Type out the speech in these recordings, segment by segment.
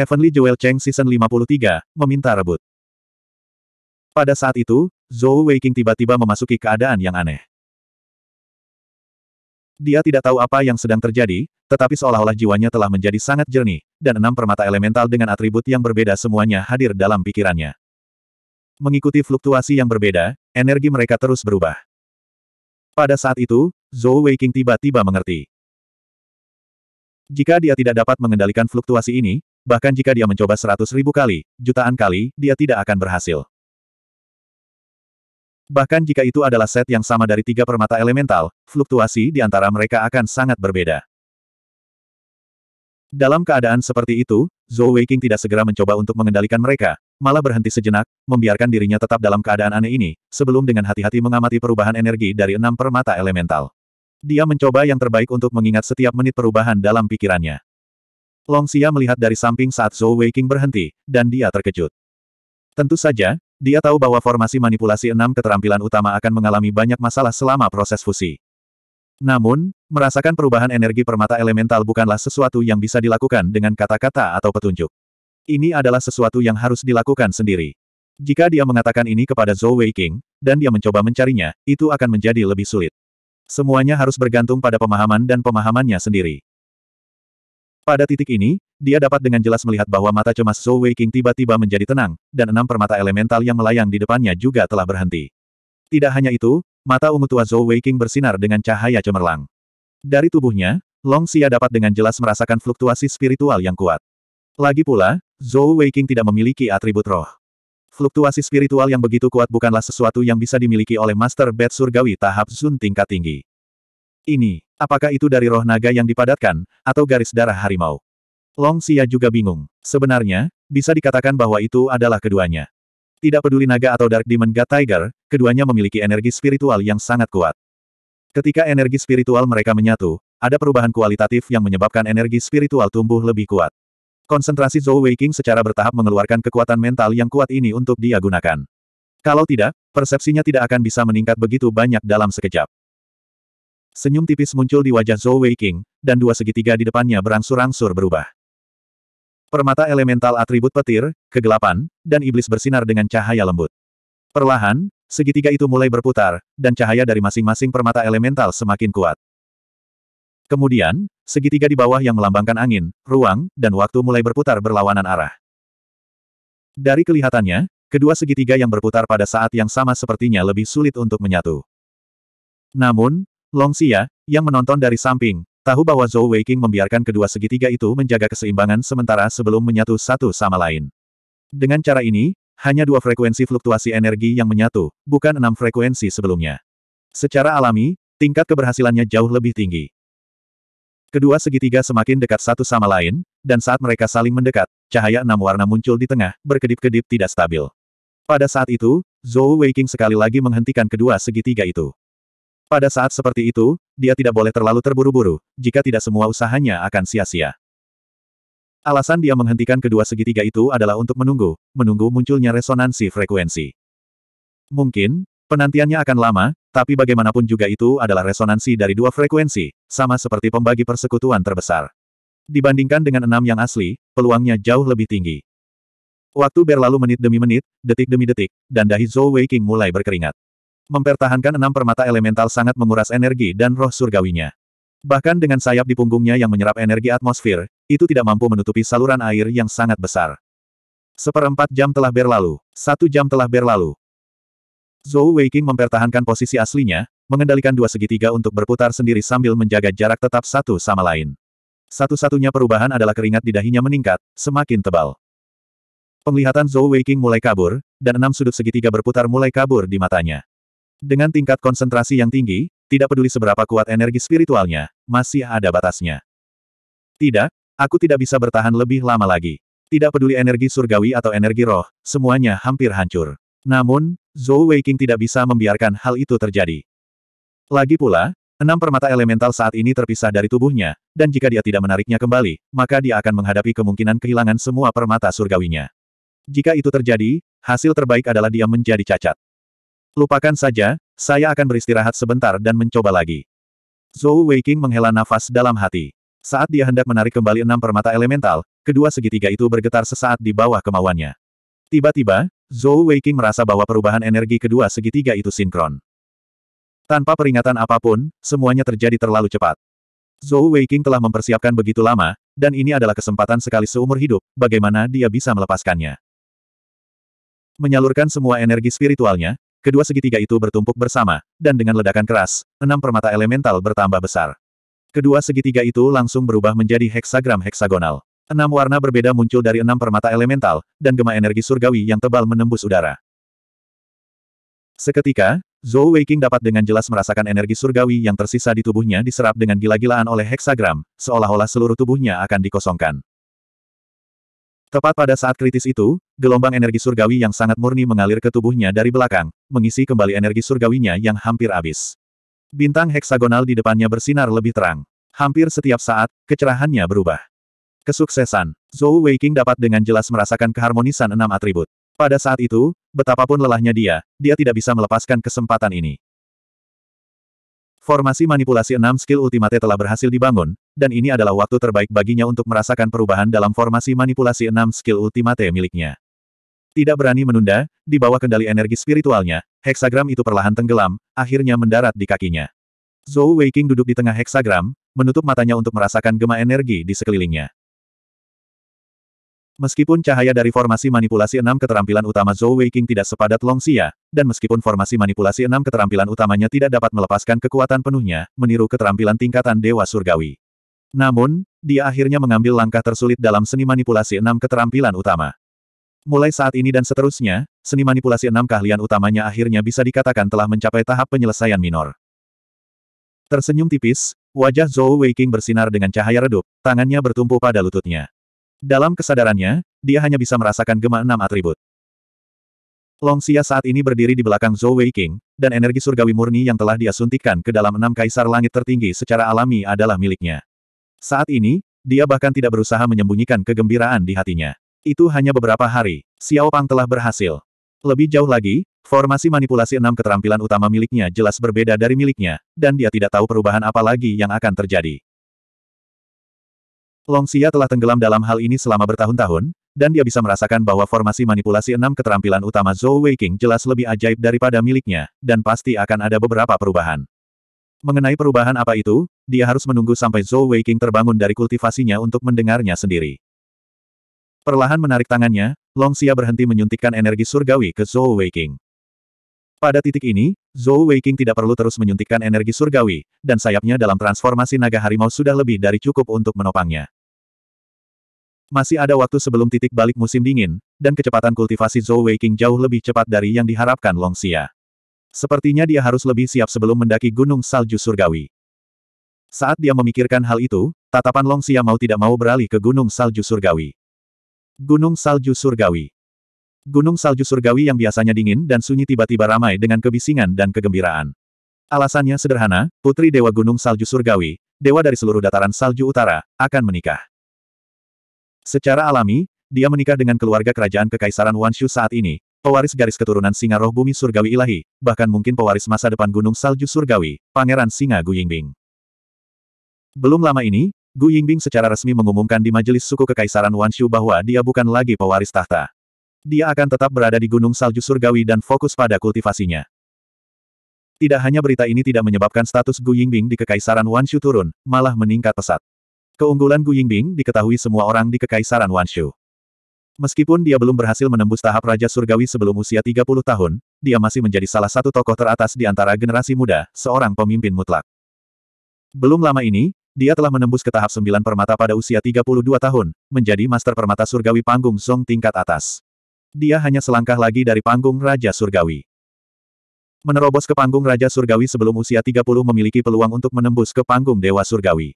Heavenly Jewel Cheng Season 53, meminta rebut. Pada saat itu, Zhou Weiqing tiba-tiba memasuki keadaan yang aneh. Dia tidak tahu apa yang sedang terjadi, tetapi seolah-olah jiwanya telah menjadi sangat jernih, dan enam permata elemental dengan atribut yang berbeda semuanya hadir dalam pikirannya. Mengikuti fluktuasi yang berbeda, energi mereka terus berubah. Pada saat itu, Zhou Weiqing tiba-tiba mengerti. Jika dia tidak dapat mengendalikan fluktuasi ini, bahkan jika dia mencoba seratus ribu kali, jutaan kali, dia tidak akan berhasil. Bahkan jika itu adalah set yang sama dari tiga permata elemental, fluktuasi di antara mereka akan sangat berbeda. Dalam keadaan seperti itu, Zhou Weiqing tidak segera mencoba untuk mengendalikan mereka, malah berhenti sejenak, membiarkan dirinya tetap dalam keadaan aneh ini, sebelum dengan hati-hati mengamati perubahan energi dari enam permata elemental. Dia mencoba yang terbaik untuk mengingat setiap menit perubahan dalam pikirannya. Long Xia melihat dari samping saat Zhou Weiqing berhenti, dan dia terkejut. Tentu saja, dia tahu bahwa formasi manipulasi enam keterampilan utama akan mengalami banyak masalah selama proses fusi. Namun, merasakan perubahan energi permata elemental bukanlah sesuatu yang bisa dilakukan dengan kata-kata atau petunjuk. Ini adalah sesuatu yang harus dilakukan sendiri. Jika dia mengatakan ini kepada Zhou Weiqing, dan dia mencoba mencarinya, itu akan menjadi lebih sulit. Semuanya harus bergantung pada pemahaman dan pemahamannya sendiri. Pada titik ini, dia dapat dengan jelas melihat bahwa mata cemas Zhou Weiqing tiba-tiba menjadi tenang, dan enam permata elemental yang melayang di depannya juga telah berhenti. Tidak hanya itu, mata ungu tua Zhou Weiqing bersinar dengan cahaya cemerlang. Dari tubuhnya, Long Xia dapat dengan jelas merasakan fluktuasi spiritual yang kuat. Lagi pula, Zhou Weiqing tidak memiliki atribut roh. Fluktuasi spiritual yang begitu kuat bukanlah sesuatu yang bisa dimiliki oleh Master Bed Surgawi tahap Zun tingkat tinggi. Ini, apakah itu dari roh naga yang dipadatkan, atau garis darah harimau? Long Xia juga bingung. Sebenarnya, bisa dikatakan bahwa itu adalah keduanya. Tidak peduli naga atau Dark Demon God Tiger, keduanya memiliki energi spiritual yang sangat kuat. Ketika energi spiritual mereka menyatu, ada perubahan kualitatif yang menyebabkan energi spiritual tumbuh lebih kuat. Konsentrasi Zhou Weiqing secara bertahap mengeluarkan kekuatan mental yang kuat ini untuk dia gunakan. Kalau tidak, persepsinya tidak akan bisa meningkat begitu banyak dalam sekejap. Senyum tipis muncul di wajah Zhou Weiqing, dan dua segitiga di depannya berangsur-angsur berubah. Permata elemental atribut petir, kegelapan, dan iblis bersinar dengan cahaya lembut. Perlahan, segitiga itu mulai berputar, dan cahaya dari masing-masing permata elemental semakin kuat. Kemudian, segitiga di bawah yang melambangkan angin, ruang, dan waktu mulai berputar berlawanan arah. Dari kelihatannya, kedua segitiga yang berputar pada saat yang sama sepertinya lebih sulit untuk menyatu. Namun, Long Xia, yang menonton dari samping, tahu bahwa Zhou Weiqing membiarkan kedua segitiga itu menjaga keseimbangan sementara sebelum menyatu satu sama lain. Dengan cara ini, hanya dua frekuensi fluktuasi energi yang menyatu, bukan enam frekuensi sebelumnya. Secara alami, tingkat keberhasilannya jauh lebih tinggi. Kedua segitiga semakin dekat satu sama lain, dan saat mereka saling mendekat, cahaya enam warna muncul di tengah, berkedip-kedip tidak stabil. Pada saat itu, Zhou Weiqing sekali lagi menghentikan kedua segitiga itu. Pada saat seperti itu, dia tidak boleh terlalu terburu-buru, jika tidak semua usahanya akan sia-sia. Alasan dia menghentikan kedua segitiga itu adalah untuk menunggu, menunggu munculnya resonansi frekuensi. Mungkin, penantiannya akan lama, tapi bagaimanapun juga itu adalah resonansi dari dua frekuensi, sama seperti pembagi persekutuan terbesar. Dibandingkan dengan enam yang asli, peluangnya jauh lebih tinggi. Waktu berlalu menit demi menit, detik demi detik, dan dahi Zhou Weiqing mulai berkeringat mempertahankan enam permata elemental sangat menguras energi dan roh surgawinya. Bahkan dengan sayap di punggungnya yang menyerap energi atmosfer, itu tidak mampu menutupi saluran air yang sangat besar. Seperempat jam telah berlalu, satu jam telah berlalu. Zhou Weiqing mempertahankan posisi aslinya, mengendalikan dua segitiga untuk berputar sendiri sambil menjaga jarak tetap satu sama lain. Satu-satunya perubahan adalah keringat di dahinya meningkat, semakin tebal. Penglihatan Zhou Weiqing mulai kabur, dan enam sudut segitiga berputar mulai kabur di matanya. Dengan tingkat konsentrasi yang tinggi, tidak peduli seberapa kuat energi spiritualnya, masih ada batasnya. Tidak, aku tidak bisa bertahan lebih lama lagi. Tidak peduli energi surgawi atau energi roh, semuanya hampir hancur. Namun, Zhou Weiqing tidak bisa membiarkan hal itu terjadi. Lagi pula, enam permata elemental saat ini terpisah dari tubuhnya, dan jika dia tidak menariknya kembali, maka dia akan menghadapi kemungkinan kehilangan semua permata surgawinya. Jika itu terjadi, hasil terbaik adalah dia menjadi cacat. Lupakan saja, saya akan beristirahat sebentar dan mencoba lagi. Zhou Weiqing menghela nafas dalam hati. Saat dia hendak menarik kembali enam permata elemental, kedua segitiga itu bergetar sesaat di bawah kemauannya. Tiba-tiba, Zhou Weiqing merasa bahwa perubahan energi kedua segitiga itu sinkron. Tanpa peringatan apapun, semuanya terjadi terlalu cepat. Zhou Weiqing telah mempersiapkan begitu lama, dan ini adalah kesempatan sekali seumur hidup, bagaimana dia bisa melepaskannya. Menyalurkan semua energi spiritualnya, Kedua segitiga itu bertumpuk bersama, dan dengan ledakan keras, enam permata elemental bertambah besar. Kedua segitiga itu langsung berubah menjadi heksagram heksagonal. Enam warna berbeda muncul dari enam permata elemental, dan gema energi surgawi yang tebal menembus udara. Seketika, Zhou Weiqing dapat dengan jelas merasakan energi surgawi yang tersisa di tubuhnya diserap dengan gila-gilaan oleh heksagram, seolah-olah seluruh tubuhnya akan dikosongkan. Tepat pada saat kritis itu, gelombang energi surgawi yang sangat murni mengalir ke tubuhnya dari belakang, mengisi kembali energi surgawinya yang hampir habis. Bintang heksagonal di depannya bersinar lebih terang. Hampir setiap saat, kecerahannya berubah. Kesuksesan, Zhou Weiqing dapat dengan jelas merasakan keharmonisan enam atribut. Pada saat itu, betapapun lelahnya dia, dia tidak bisa melepaskan kesempatan ini. Formasi manipulasi enam skill ultimate telah berhasil dibangun, dan ini adalah waktu terbaik baginya untuk merasakan perubahan dalam formasi manipulasi enam skill ultimate miliknya. Tidak berani menunda, di bawah kendali energi spiritualnya, heksagram itu perlahan tenggelam, akhirnya mendarat di kakinya. Zhou Weiqing duduk di tengah heksagram, menutup matanya untuk merasakan gema energi di sekelilingnya. Meskipun cahaya dari formasi manipulasi enam keterampilan utama Zhou Weiqing tidak sepadat Long Xia, dan meskipun formasi manipulasi enam keterampilan utamanya tidak dapat melepaskan kekuatan penuhnya, meniru keterampilan tingkatan Dewa Surgawi. Namun, dia akhirnya mengambil langkah tersulit dalam seni manipulasi enam keterampilan utama. Mulai saat ini dan seterusnya, seni manipulasi enam keahlian utamanya akhirnya bisa dikatakan telah mencapai tahap penyelesaian minor. Tersenyum tipis, wajah Zhou Weiqing bersinar dengan cahaya redup, tangannya bertumpu pada lututnya. Dalam kesadarannya, dia hanya bisa merasakan gema enam atribut. Longxia saat ini berdiri di belakang Zhou Weiqing, dan energi surgawi murni yang telah dia suntikan ke dalam enam kaisar langit tertinggi secara alami adalah miliknya. Saat ini, dia bahkan tidak berusaha menyembunyikan kegembiraan di hatinya. Itu hanya beberapa hari, Xiao Pang telah berhasil. Lebih jauh lagi, formasi manipulasi enam keterampilan utama miliknya jelas berbeda dari miliknya, dan dia tidak tahu perubahan apa lagi yang akan terjadi. long xia telah tenggelam dalam hal ini selama bertahun-tahun, dan dia bisa merasakan bahwa formasi manipulasi enam keterampilan utama Zhou Weiqing jelas lebih ajaib daripada miliknya, dan pasti akan ada beberapa perubahan. Mengenai perubahan apa itu, dia harus menunggu sampai Zhou Weiqing terbangun dari kultivasinya untuk mendengarnya sendiri. Perlahan menarik tangannya, Long Xia berhenti menyuntikkan energi surgawi ke Zhou Weiqing. Pada titik ini, Zhou Weiqing tidak perlu terus menyuntikkan energi surgawi, dan sayapnya dalam transformasi naga harimau sudah lebih dari cukup untuk menopangnya. Masih ada waktu sebelum titik balik musim dingin, dan kecepatan kultivasi Zhou Weiqing jauh lebih cepat dari yang diharapkan Long Xia. Sepertinya dia harus lebih siap sebelum mendaki gunung salju surgawi. Saat dia memikirkan hal itu, tatapan Long Xia mau tidak mau beralih ke gunung salju surgawi. Gunung salju surgawi. Gunung salju surgawi yang biasanya dingin dan sunyi tiba-tiba ramai dengan kebisingan dan kegembiraan. Alasannya sederhana, putri Dewa Gunung Salju Surgawi, dewa dari seluruh dataran salju utara, akan menikah. Secara alami, dia menikah dengan keluarga kerajaan Kekaisaran Wanshu saat ini, pewaris garis keturunan singa roh bumi surgawi ilahi, bahkan mungkin pewaris masa depan gunung salju surgawi, Pangeran Singa Gu Yingbing. Belum lama ini, Gu Yingbing secara resmi mengumumkan di majelis suku Kekaisaran Wanshu bahwa dia bukan lagi pewaris tahta. Dia akan tetap berada di gunung salju surgawi dan fokus pada kultivasinya. Tidak hanya berita ini tidak menyebabkan status Gu Yingbing di Kekaisaran Wanshu turun, malah meningkat pesat. Keunggulan Gu Yingbing diketahui semua orang di Kekaisaran Wanshu. Meskipun dia belum berhasil menembus tahap Raja Surgawi sebelum usia 30 tahun, dia masih menjadi salah satu tokoh teratas di antara generasi muda, seorang pemimpin mutlak. Belum lama ini, dia telah menembus ke tahap 9 permata pada usia 32 tahun, menjadi Master Permata Surgawi Panggung Song tingkat atas. Dia hanya selangkah lagi dari panggung Raja Surgawi. Menerobos ke panggung Raja Surgawi sebelum usia 30 memiliki peluang untuk menembus ke panggung Dewa Surgawi.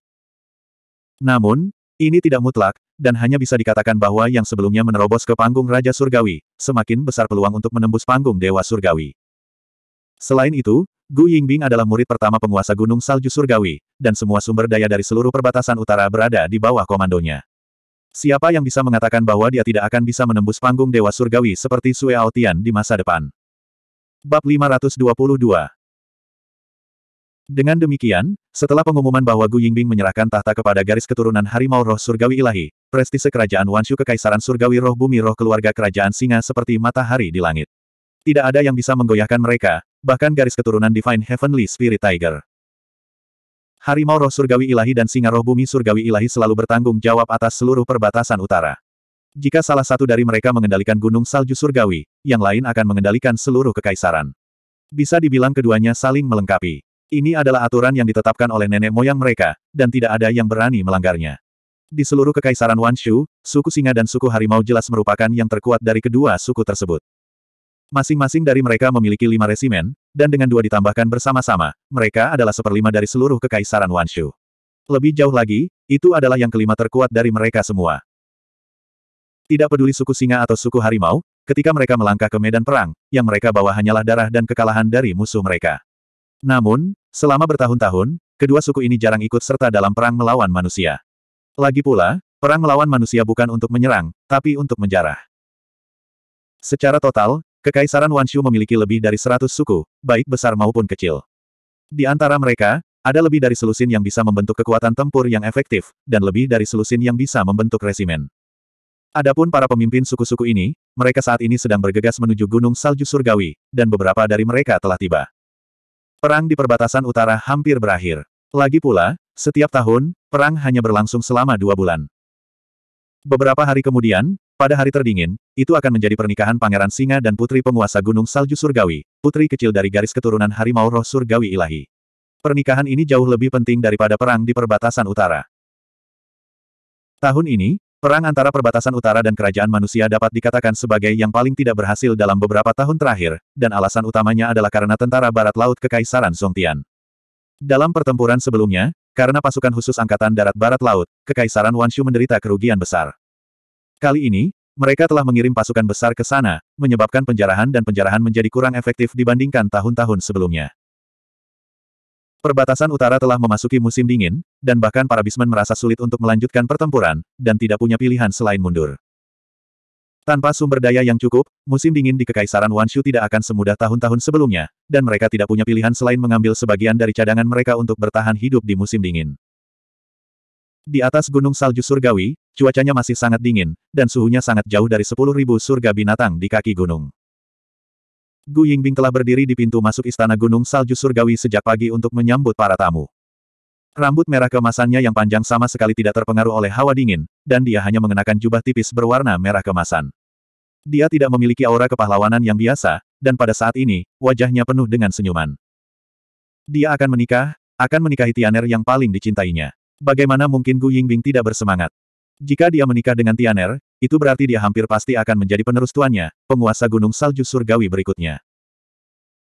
Namun, ini tidak mutlak, dan hanya bisa dikatakan bahwa yang sebelumnya menerobos ke panggung Raja Surgawi, semakin besar peluang untuk menembus panggung Dewa Surgawi. Selain itu, Gu Yingbing adalah murid pertama penguasa Gunung Salju Surgawi, dan semua sumber daya dari seluruh perbatasan utara berada di bawah komandonya. Siapa yang bisa mengatakan bahwa dia tidak akan bisa menembus panggung Dewa Surgawi seperti Sue Aotian di masa depan? Bab 522 dengan demikian, setelah pengumuman bahwa Gu Yingbing menyerahkan tahta kepada garis keturunan Harimau Roh Surgawi Ilahi, prestise kerajaan Wanshu Kekaisaran Surgawi Roh Bumi Roh keluarga kerajaan singa seperti matahari di langit. Tidak ada yang bisa menggoyahkan mereka, bahkan garis keturunan Divine Heavenly Spirit Tiger. Harimau Roh Surgawi Ilahi dan Singa Roh Bumi Surgawi Ilahi selalu bertanggung jawab atas seluruh perbatasan utara. Jika salah satu dari mereka mengendalikan Gunung Salju Surgawi, yang lain akan mengendalikan seluruh kekaisaran. Bisa dibilang keduanya saling melengkapi. Ini adalah aturan yang ditetapkan oleh nenek moyang mereka, dan tidak ada yang berani melanggarnya. Di seluruh kekaisaran Wanshu, suku singa dan suku harimau jelas merupakan yang terkuat dari kedua suku tersebut. Masing-masing dari mereka memiliki lima resimen, dan dengan dua ditambahkan bersama-sama, mereka adalah seperlima dari seluruh kekaisaran Wanshu. Lebih jauh lagi, itu adalah yang kelima terkuat dari mereka semua. Tidak peduli suku singa atau suku harimau, ketika mereka melangkah ke medan perang, yang mereka bawa hanyalah darah dan kekalahan dari musuh mereka. Namun, Selama bertahun-tahun, kedua suku ini jarang ikut serta dalam perang melawan manusia. Lagi pula, perang melawan manusia bukan untuk menyerang, tapi untuk menjarah. Secara total, Kekaisaran Wanshu memiliki lebih dari seratus suku, baik besar maupun kecil. Di antara mereka, ada lebih dari selusin yang bisa membentuk kekuatan tempur yang efektif, dan lebih dari selusin yang bisa membentuk resimen. Adapun para pemimpin suku-suku ini, mereka saat ini sedang bergegas menuju Gunung Salju Surgawi, dan beberapa dari mereka telah tiba. Perang di perbatasan utara hampir berakhir. Lagi pula, setiap tahun, perang hanya berlangsung selama dua bulan. Beberapa hari kemudian, pada hari terdingin, itu akan menjadi pernikahan Pangeran Singa dan Putri Penguasa Gunung Salju Surgawi, putri kecil dari garis keturunan Harimau Roh Surgawi Ilahi. Pernikahan ini jauh lebih penting daripada perang di perbatasan utara. Tahun ini, Perang antara perbatasan utara dan kerajaan manusia dapat dikatakan sebagai yang paling tidak berhasil dalam beberapa tahun terakhir, dan alasan utamanya adalah karena tentara barat laut Kekaisaran Songtian. Dalam pertempuran sebelumnya, karena pasukan khusus Angkatan Darat Barat Laut, Kekaisaran Wanshu menderita kerugian besar. Kali ini, mereka telah mengirim pasukan besar ke sana, menyebabkan penjarahan dan penjarahan menjadi kurang efektif dibandingkan tahun-tahun sebelumnya. Perbatasan utara telah memasuki musim dingin, dan bahkan para bismen merasa sulit untuk melanjutkan pertempuran, dan tidak punya pilihan selain mundur. Tanpa sumber daya yang cukup, musim dingin di Kekaisaran Wanshu tidak akan semudah tahun-tahun sebelumnya, dan mereka tidak punya pilihan selain mengambil sebagian dari cadangan mereka untuk bertahan hidup di musim dingin. Di atas gunung salju surgawi, cuacanya masih sangat dingin, dan suhunya sangat jauh dari 10.000 surga binatang di kaki gunung. Gu Yingbing telah berdiri di pintu masuk Istana Gunung Salju Surgawi sejak pagi untuk menyambut para tamu. Rambut merah kemasannya yang panjang sama sekali tidak terpengaruh oleh hawa dingin, dan dia hanya mengenakan jubah tipis berwarna merah kemasan. Dia tidak memiliki aura kepahlawanan yang biasa, dan pada saat ini, wajahnya penuh dengan senyuman. Dia akan menikah, akan menikahi Tianer yang paling dicintainya. Bagaimana mungkin Gu Yingbing tidak bersemangat? Jika dia menikah dengan Tianer, itu berarti dia hampir pasti akan menjadi penerus tuannya, penguasa gunung salju surgawi berikutnya.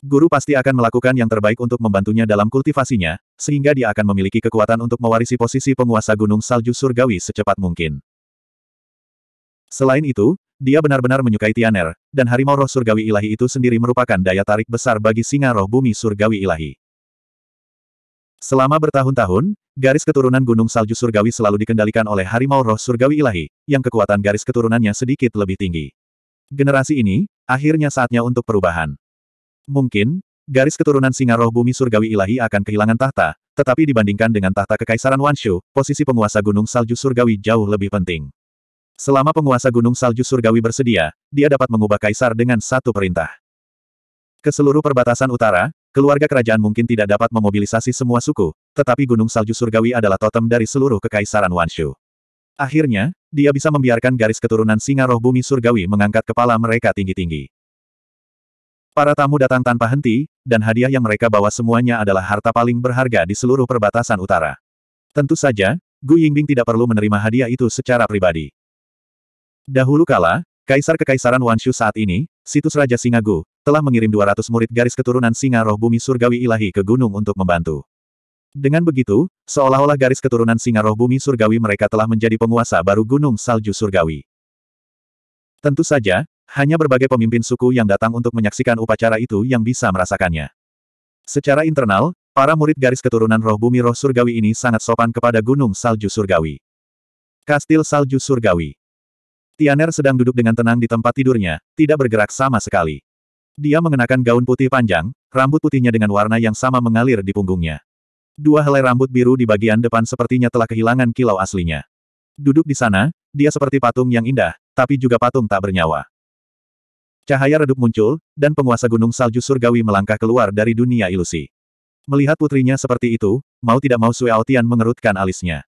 Guru pasti akan melakukan yang terbaik untuk membantunya dalam kultivasinya, sehingga dia akan memiliki kekuatan untuk mewarisi posisi penguasa gunung salju surgawi secepat mungkin. Selain itu, dia benar-benar menyukai Tianer, dan harimau roh surgawi ilahi itu sendiri merupakan daya tarik besar bagi singa roh bumi surgawi ilahi. Selama bertahun-tahun, garis keturunan Gunung Salju Surgawi selalu dikendalikan oleh harimau roh surgawi ilahi, yang kekuatan garis keturunannya sedikit lebih tinggi. Generasi ini, akhirnya saatnya untuk perubahan. Mungkin, garis keturunan singa roh bumi surgawi ilahi akan kehilangan tahta, tetapi dibandingkan dengan tahta kekaisaran Wanshu, posisi penguasa Gunung Salju Surgawi jauh lebih penting. Selama penguasa Gunung Salju Surgawi bersedia, dia dapat mengubah kaisar dengan satu perintah. Ke seluruh perbatasan utara, Keluarga kerajaan mungkin tidak dapat memobilisasi semua suku, tetapi Gunung Salju Surgawi adalah totem dari seluruh kekaisaran Wanshu. Akhirnya, dia bisa membiarkan garis keturunan singa roh bumi surgawi mengangkat kepala mereka tinggi-tinggi. Para tamu datang tanpa henti, dan hadiah yang mereka bawa semuanya adalah harta paling berharga di seluruh perbatasan utara. Tentu saja, Gu Yingbing tidak perlu menerima hadiah itu secara pribadi. Dahulu kala, Kaisar Kekaisaran Wanshu saat ini, situs Raja Singa Gu, telah mengirim 200 murid garis keturunan singa roh bumi surgawi ilahi ke gunung untuk membantu. Dengan begitu, seolah-olah garis keturunan singa roh bumi surgawi mereka telah menjadi penguasa baru gunung salju surgawi. Tentu saja, hanya berbagai pemimpin suku yang datang untuk menyaksikan upacara itu yang bisa merasakannya. Secara internal, para murid garis keturunan roh bumi roh surgawi ini sangat sopan kepada gunung salju surgawi. Kastil salju surgawi. Tianer sedang duduk dengan tenang di tempat tidurnya, tidak bergerak sama sekali. Dia mengenakan gaun putih panjang, rambut putihnya dengan warna yang sama mengalir di punggungnya. Dua helai rambut biru di bagian depan sepertinya telah kehilangan kilau aslinya. Duduk di sana, dia seperti patung yang indah, tapi juga patung tak bernyawa. Cahaya redup muncul, dan penguasa gunung salju surgawi melangkah keluar dari dunia ilusi. Melihat putrinya seperti itu, mau tidak mau Sue Aotian mengerutkan alisnya.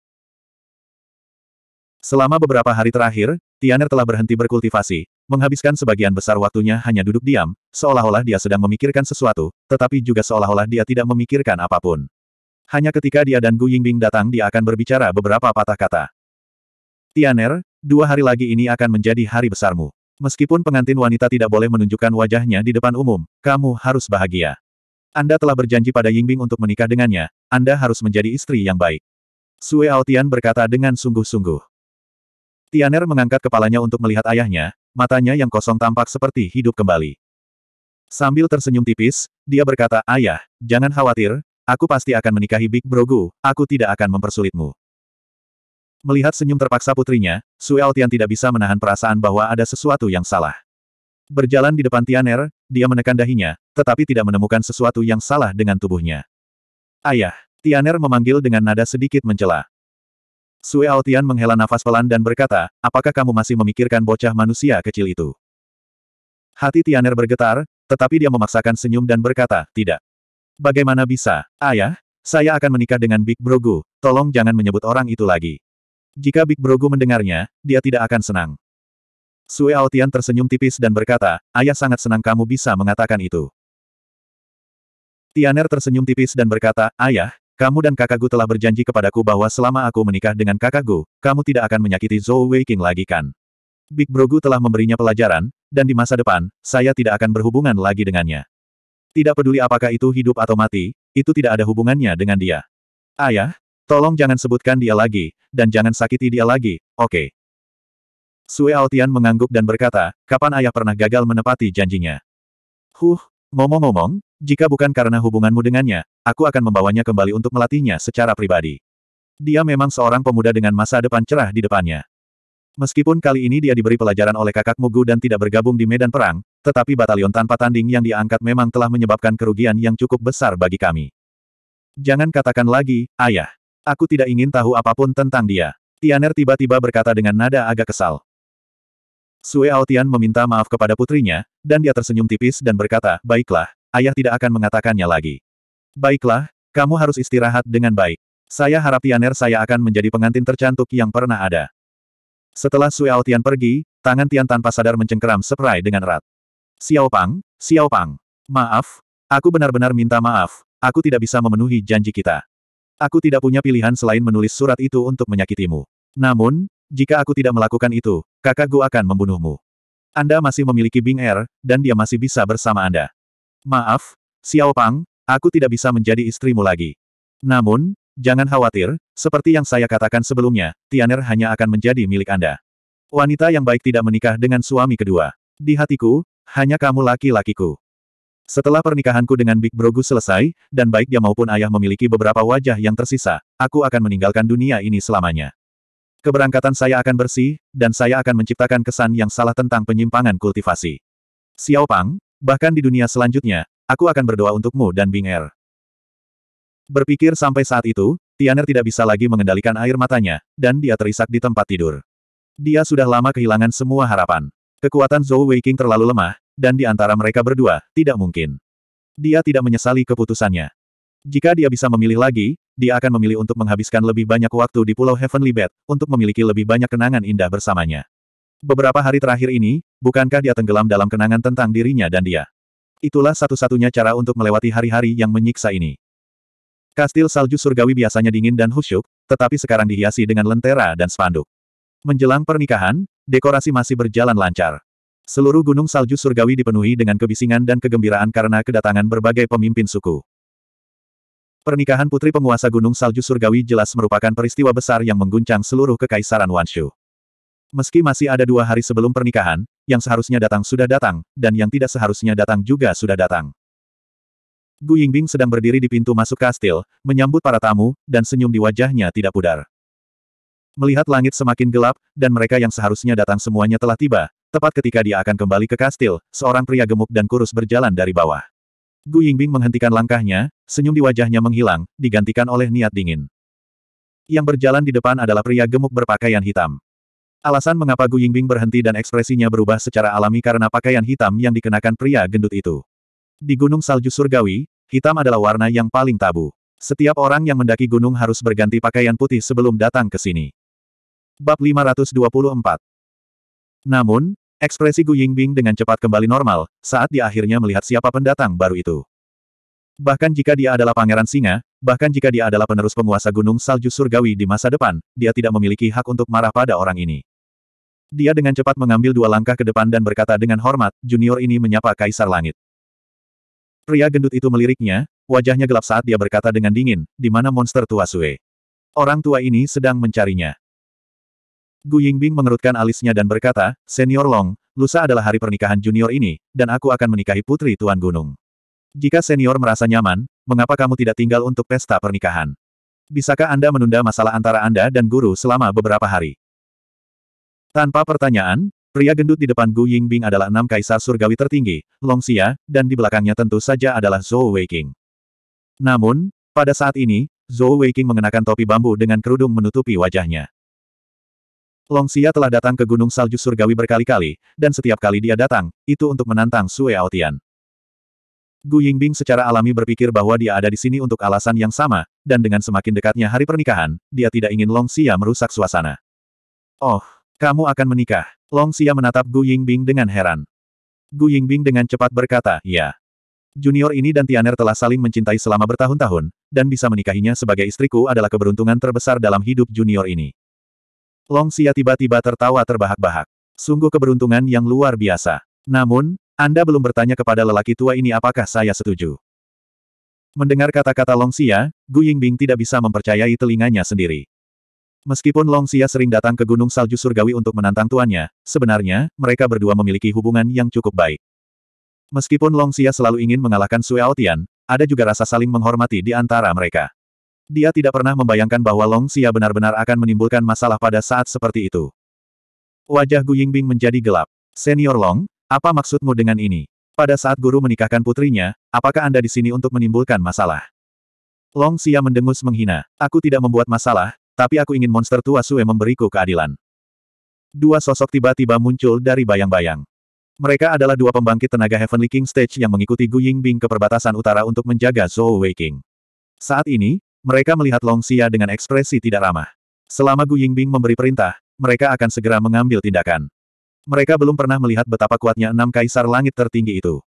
Selama beberapa hari terakhir, Tianer telah berhenti berkultivasi, menghabiskan sebagian besar waktunya hanya duduk diam, seolah-olah dia sedang memikirkan sesuatu, tetapi juga seolah-olah dia tidak memikirkan apapun. Hanya ketika dia dan Gu Yingbing datang dia akan berbicara beberapa patah kata. Tianer, dua hari lagi ini akan menjadi hari besarmu. Meskipun pengantin wanita tidak boleh menunjukkan wajahnya di depan umum, kamu harus bahagia. Anda telah berjanji pada Yingbing untuk menikah dengannya, Anda harus menjadi istri yang baik. Sue Aotian berkata dengan sungguh-sungguh. Tianer mengangkat kepalanya untuk melihat ayahnya, matanya yang kosong tampak seperti hidup kembali. Sambil tersenyum tipis, dia berkata, Ayah, jangan khawatir, aku pasti akan menikahi Big Brogu, aku tidak akan mempersulitmu. Melihat senyum terpaksa putrinya, Suel Tian tidak bisa menahan perasaan bahwa ada sesuatu yang salah. Berjalan di depan Tianer, dia menekan dahinya, tetapi tidak menemukan sesuatu yang salah dengan tubuhnya. Ayah, Tianer memanggil dengan nada sedikit mencela. Sue Aotian menghela nafas pelan dan berkata, apakah kamu masih memikirkan bocah manusia kecil itu? Hati Tianer bergetar, tetapi dia memaksakan senyum dan berkata, tidak. Bagaimana bisa, ayah? Saya akan menikah dengan Big Brogu, tolong jangan menyebut orang itu lagi. Jika Big Brogu mendengarnya, dia tidak akan senang. Sue Aotian tersenyum tipis dan berkata, ayah sangat senang kamu bisa mengatakan itu. Tianer tersenyum tipis dan berkata, ayah, kamu dan kakakku telah berjanji kepadaku bahwa selama aku menikah dengan kakakku, kamu tidak akan menyakiti Zhou Weiqing lagi kan? Big Brogu telah memberinya pelajaran, dan di masa depan, saya tidak akan berhubungan lagi dengannya. Tidak peduli apakah itu hidup atau mati, itu tidak ada hubungannya dengan dia. Ayah, tolong jangan sebutkan dia lagi, dan jangan sakiti dia lagi, oke. Okay. Sue Altian mengangguk dan berkata, kapan ayah pernah gagal menepati janjinya? Huh, ngomong-ngomong, jika bukan karena hubunganmu dengannya, aku akan membawanya kembali untuk melatihnya secara pribadi. Dia memang seorang pemuda dengan masa depan cerah di depannya. Meskipun kali ini dia diberi pelajaran oleh kakak Mugu dan tidak bergabung di medan perang, tetapi batalion tanpa tanding yang diangkat memang telah menyebabkan kerugian yang cukup besar bagi kami. Jangan katakan lagi, ayah. Aku tidak ingin tahu apapun tentang dia. Tianer tiba-tiba berkata dengan nada agak kesal. Sue Aotian meminta maaf kepada putrinya, dan dia tersenyum tipis dan berkata, baiklah, ayah tidak akan mengatakannya lagi. Baiklah, kamu harus istirahat dengan baik. Saya harap Tianer saya akan menjadi pengantin tercantik yang pernah ada. Setelah Suiao Tian pergi, tangan Tian tanpa sadar mencengkeram seprai dengan erat. Xiao Pang, Xiao Pang, Maaf, aku benar-benar minta maaf, aku tidak bisa memenuhi janji kita. Aku tidak punya pilihan selain menulis surat itu untuk menyakitimu. Namun, jika aku tidak melakukan itu, kakak kakakku akan membunuhmu. Anda masih memiliki Bing Air, er, dan dia masih bisa bersama Anda. Maaf, Xiao Pang, aku tidak bisa menjadi istrimu lagi. Namun, jangan khawatir, seperti yang saya katakan sebelumnya, Tianer hanya akan menjadi milik Anda. Wanita yang baik tidak menikah dengan suami kedua. Di hatiku, hanya kamu laki-lakiku. Setelah pernikahanku dengan Big Brogu selesai, dan baik dia maupun ayah memiliki beberapa wajah yang tersisa, aku akan meninggalkan dunia ini selamanya. Keberangkatan saya akan bersih, dan saya akan menciptakan kesan yang salah tentang penyimpangan kultivasi. Xiao Pang. Bahkan di dunia selanjutnya, aku akan berdoa untukmu dan Bing er. Berpikir sampai saat itu, Tianer tidak bisa lagi mengendalikan air matanya, dan dia terisak di tempat tidur. Dia sudah lama kehilangan semua harapan. Kekuatan Zhou Weiqing terlalu lemah, dan di antara mereka berdua, tidak mungkin. Dia tidak menyesali keputusannya. Jika dia bisa memilih lagi, dia akan memilih untuk menghabiskan lebih banyak waktu di Pulau Heavenly Bed, untuk memiliki lebih banyak kenangan indah bersamanya. Beberapa hari terakhir ini, bukankah dia tenggelam dalam kenangan tentang dirinya dan dia? Itulah satu-satunya cara untuk melewati hari-hari yang menyiksa ini. Kastil salju surgawi biasanya dingin dan khusyuk, tetapi sekarang dihiasi dengan lentera dan spanduk. Menjelang pernikahan, dekorasi masih berjalan lancar. Seluruh gunung salju surgawi dipenuhi dengan kebisingan dan kegembiraan karena kedatangan berbagai pemimpin suku. Pernikahan putri penguasa gunung salju surgawi jelas merupakan peristiwa besar yang mengguncang seluruh kekaisaran Wanshu. Meski masih ada dua hari sebelum pernikahan, yang seharusnya datang sudah datang, dan yang tidak seharusnya datang juga sudah datang. Gu Yingbing sedang berdiri di pintu masuk kastil, menyambut para tamu, dan senyum di wajahnya tidak pudar. Melihat langit semakin gelap, dan mereka yang seharusnya datang semuanya telah tiba, tepat ketika dia akan kembali ke kastil, seorang pria gemuk dan kurus berjalan dari bawah. Gu Yingbing menghentikan langkahnya, senyum di wajahnya menghilang, digantikan oleh niat dingin. Yang berjalan di depan adalah pria gemuk berpakaian hitam. Alasan mengapa Gu Yingbing berhenti dan ekspresinya berubah secara alami karena pakaian hitam yang dikenakan pria gendut itu. Di Gunung Salju Surgawi, hitam adalah warna yang paling tabu. Setiap orang yang mendaki gunung harus berganti pakaian putih sebelum datang ke sini. Bab 524 Namun, ekspresi Gu Yingbing dengan cepat kembali normal, saat dia akhirnya melihat siapa pendatang baru itu. Bahkan jika dia adalah pangeran singa, bahkan jika dia adalah penerus penguasa gunung salju surgawi di masa depan, dia tidak memiliki hak untuk marah pada orang ini. Dia dengan cepat mengambil dua langkah ke depan dan berkata dengan hormat, junior ini menyapa Kaisar Langit. Pria gendut itu meliriknya, wajahnya gelap saat dia berkata dengan dingin, di mana monster tua Sue. Orang tua ini sedang mencarinya. Gu Yingbing mengerutkan alisnya dan berkata, Senior Long, lusa adalah hari pernikahan junior ini, dan aku akan menikahi putri Tuan Gunung. Jika senior merasa nyaman, mengapa kamu tidak tinggal untuk pesta pernikahan? Bisakah Anda menunda masalah antara Anda dan guru selama beberapa hari? Tanpa pertanyaan, pria gendut di depan Gu Yingbing adalah enam kaisar surgawi tertinggi, Long Xia, dan di belakangnya tentu saja adalah Zhou Weiqing. Namun, pada saat ini, Zhou Weiqing mengenakan topi bambu dengan kerudung menutupi wajahnya. Long Xia telah datang ke Gunung Salju Surgawi berkali-kali, dan setiap kali dia datang, itu untuk menantang Sue Aotian. Gu Yingbing secara alami berpikir bahwa dia ada di sini untuk alasan yang sama, dan dengan semakin dekatnya hari pernikahan, dia tidak ingin Long Xia merusak suasana. Oh, kamu akan menikah. Long Xia menatap Gu Yingbing dengan heran. Gu Yingbing dengan cepat berkata, ya. Junior ini dan Tianer telah saling mencintai selama bertahun-tahun, dan bisa menikahinya sebagai istriku adalah keberuntungan terbesar dalam hidup junior ini. Long Xia tiba-tiba tertawa terbahak-bahak. Sungguh keberuntungan yang luar biasa. Namun, Anda belum bertanya kepada lelaki tua ini apakah saya setuju. Mendengar kata-kata Long Xia, Gu Yingbing tidak bisa mempercayai telinganya sendiri. Meskipun Long Xia sering datang ke Gunung Salju Surgawi untuk menantang tuannya, sebenarnya, mereka berdua memiliki hubungan yang cukup baik. Meskipun Long Xia selalu ingin mengalahkan Sue Aotian, ada juga rasa saling menghormati di antara mereka. Dia tidak pernah membayangkan bahwa Long Xia benar-benar akan menimbulkan masalah pada saat seperti itu. Wajah Gu Yingbing menjadi gelap. Senior Long, apa maksudmu dengan ini? Pada saat guru menikahkan putrinya, apakah Anda di sini untuk menimbulkan masalah? Long Xia mendengus menghina. Aku tidak membuat masalah, tapi aku ingin monster tua Sue memberiku keadilan. Dua sosok tiba-tiba muncul dari bayang-bayang. Mereka adalah dua pembangkit tenaga Heavenly King Stage yang mengikuti Gu Yingbing ke perbatasan utara untuk menjaga Zhou Wei King. Saat ini, mereka melihat Long Xia dengan ekspresi tidak ramah. Selama Gu Yingbing memberi perintah, mereka akan segera mengambil tindakan. Mereka belum pernah melihat betapa kuatnya enam kaisar langit tertinggi itu.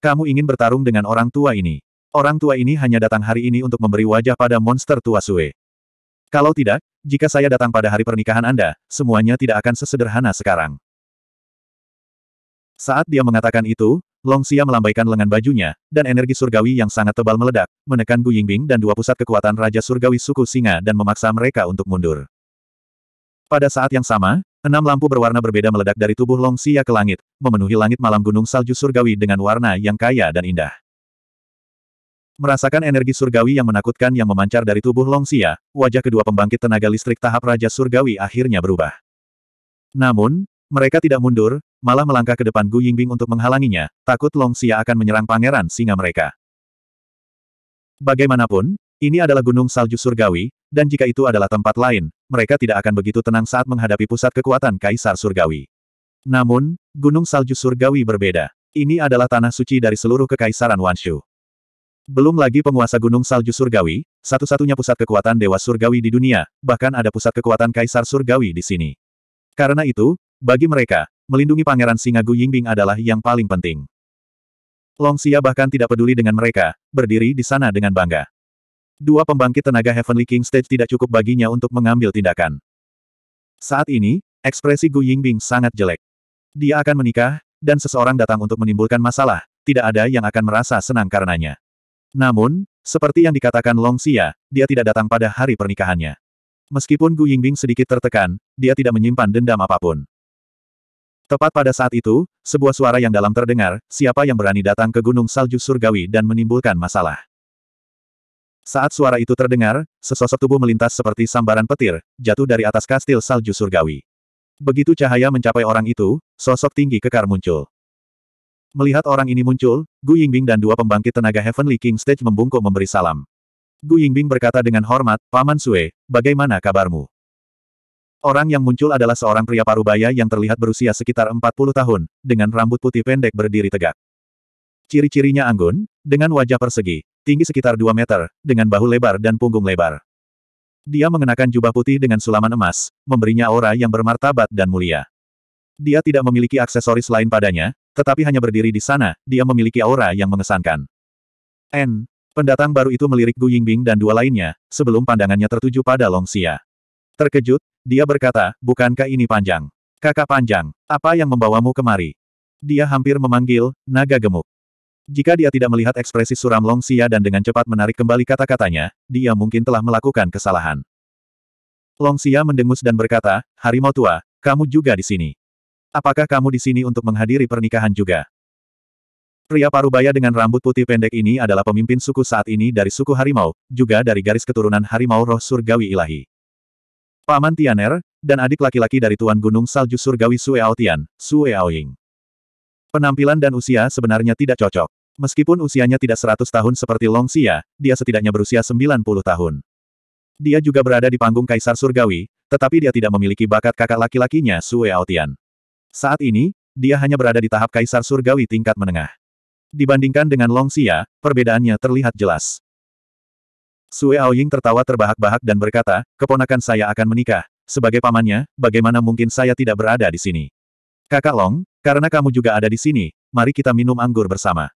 Kamu ingin bertarung dengan orang tua ini. Orang tua ini hanya datang hari ini untuk memberi wajah pada monster tua Sue. Kalau tidak, jika saya datang pada hari pernikahan Anda, semuanya tidak akan sesederhana sekarang. Saat dia mengatakan itu, Long Xia melambaikan lengan bajunya, dan energi surgawi yang sangat tebal meledak, menekan Gu Yingbing dan dua pusat kekuatan Raja Surgawi suku singa dan memaksa mereka untuk mundur. Pada saat yang sama, enam lampu berwarna berbeda meledak dari tubuh Long Xia ke langit, memenuhi langit malam gunung salju surgawi dengan warna yang kaya dan indah. Merasakan energi surgawi yang menakutkan yang memancar dari tubuh Long Xia, wajah kedua pembangkit tenaga listrik tahap Raja Surgawi akhirnya berubah. Namun, mereka tidak mundur, malah melangkah ke depan Gu Yingbing untuk menghalanginya, takut Long Xia akan menyerang pangeran singa mereka. Bagaimanapun, ini adalah gunung salju surgawi, dan jika itu adalah tempat lain, mereka tidak akan begitu tenang saat menghadapi pusat kekuatan Kaisar Surgawi. Namun, gunung salju surgawi berbeda. Ini adalah tanah suci dari seluruh kekaisaran Wanshu. Belum lagi penguasa Gunung Salju Surgawi, satu-satunya pusat kekuatan Dewa Surgawi di dunia, bahkan ada pusat kekuatan Kaisar Surgawi di sini. Karena itu, bagi mereka, melindungi Pangeran Singa Gu Yingbing adalah yang paling penting. Long Xia bahkan tidak peduli dengan mereka, berdiri di sana dengan bangga. Dua pembangkit tenaga Heavenly King Stage tidak cukup baginya untuk mengambil tindakan. Saat ini, ekspresi Gu Yingbing sangat jelek. Dia akan menikah, dan seseorang datang untuk menimbulkan masalah, tidak ada yang akan merasa senang karenanya. Namun, seperti yang dikatakan Long Xia, dia tidak datang pada hari pernikahannya. Meskipun Gu Yingbing sedikit tertekan, dia tidak menyimpan dendam apapun. Tepat pada saat itu, sebuah suara yang dalam terdengar, siapa yang berani datang ke Gunung Salju Surgawi dan menimbulkan masalah. Saat suara itu terdengar, sesosok tubuh melintas seperti sambaran petir, jatuh dari atas kastil salju surgawi. Begitu cahaya mencapai orang itu, sosok tinggi kekar muncul. Melihat orang ini muncul, Gu Yingbing dan dua pembangkit tenaga Heavenly King Stage membungkuk memberi salam. Gu Yingbing berkata dengan hormat, Paman Sue, bagaimana kabarmu? Orang yang muncul adalah seorang pria parubaya yang terlihat berusia sekitar 40 tahun, dengan rambut putih pendek berdiri tegak. Ciri-cirinya anggun, dengan wajah persegi, tinggi sekitar 2 meter, dengan bahu lebar dan punggung lebar. Dia mengenakan jubah putih dengan sulaman emas, memberinya aura yang bermartabat dan mulia. Dia tidak memiliki aksesoris lain padanya, tetapi hanya berdiri di sana, dia memiliki aura yang mengesankan. N. Pendatang baru itu melirik Gu Yingbing dan dua lainnya, sebelum pandangannya tertuju pada Long Xia. Terkejut, dia berkata, bukankah ini panjang? Kakak panjang, apa yang membawamu kemari? Dia hampir memanggil, naga gemuk. Jika dia tidak melihat ekspresi suram Long Xia dan dengan cepat menarik kembali kata-katanya, dia mungkin telah melakukan kesalahan. Long Xia mendengus dan berkata, harimau tua, kamu juga di sini. Apakah kamu di sini untuk menghadiri pernikahan juga? Pria parubaya dengan rambut putih pendek ini adalah pemimpin suku saat ini dari suku harimau, juga dari garis keturunan harimau roh surgawi ilahi. Paman Tianer, dan adik laki-laki dari Tuan Gunung Salju Surgawi Sueao Tian, Sueao Ying. Penampilan dan usia sebenarnya tidak cocok. Meskipun usianya tidak 100 tahun seperti Long Xia, dia setidaknya berusia 90 tahun. Dia juga berada di panggung Kaisar Surgawi, tetapi dia tidak memiliki bakat kakak laki-lakinya Sueao Tian. Saat ini, dia hanya berada di tahap kaisar surgawi tingkat menengah. Dibandingkan dengan Long Xia, perbedaannya terlihat jelas. Sue Aoying tertawa terbahak-bahak dan berkata, keponakan saya akan menikah. Sebagai pamannya, bagaimana mungkin saya tidak berada di sini? Kakak Long, karena kamu juga ada di sini, mari kita minum anggur bersama.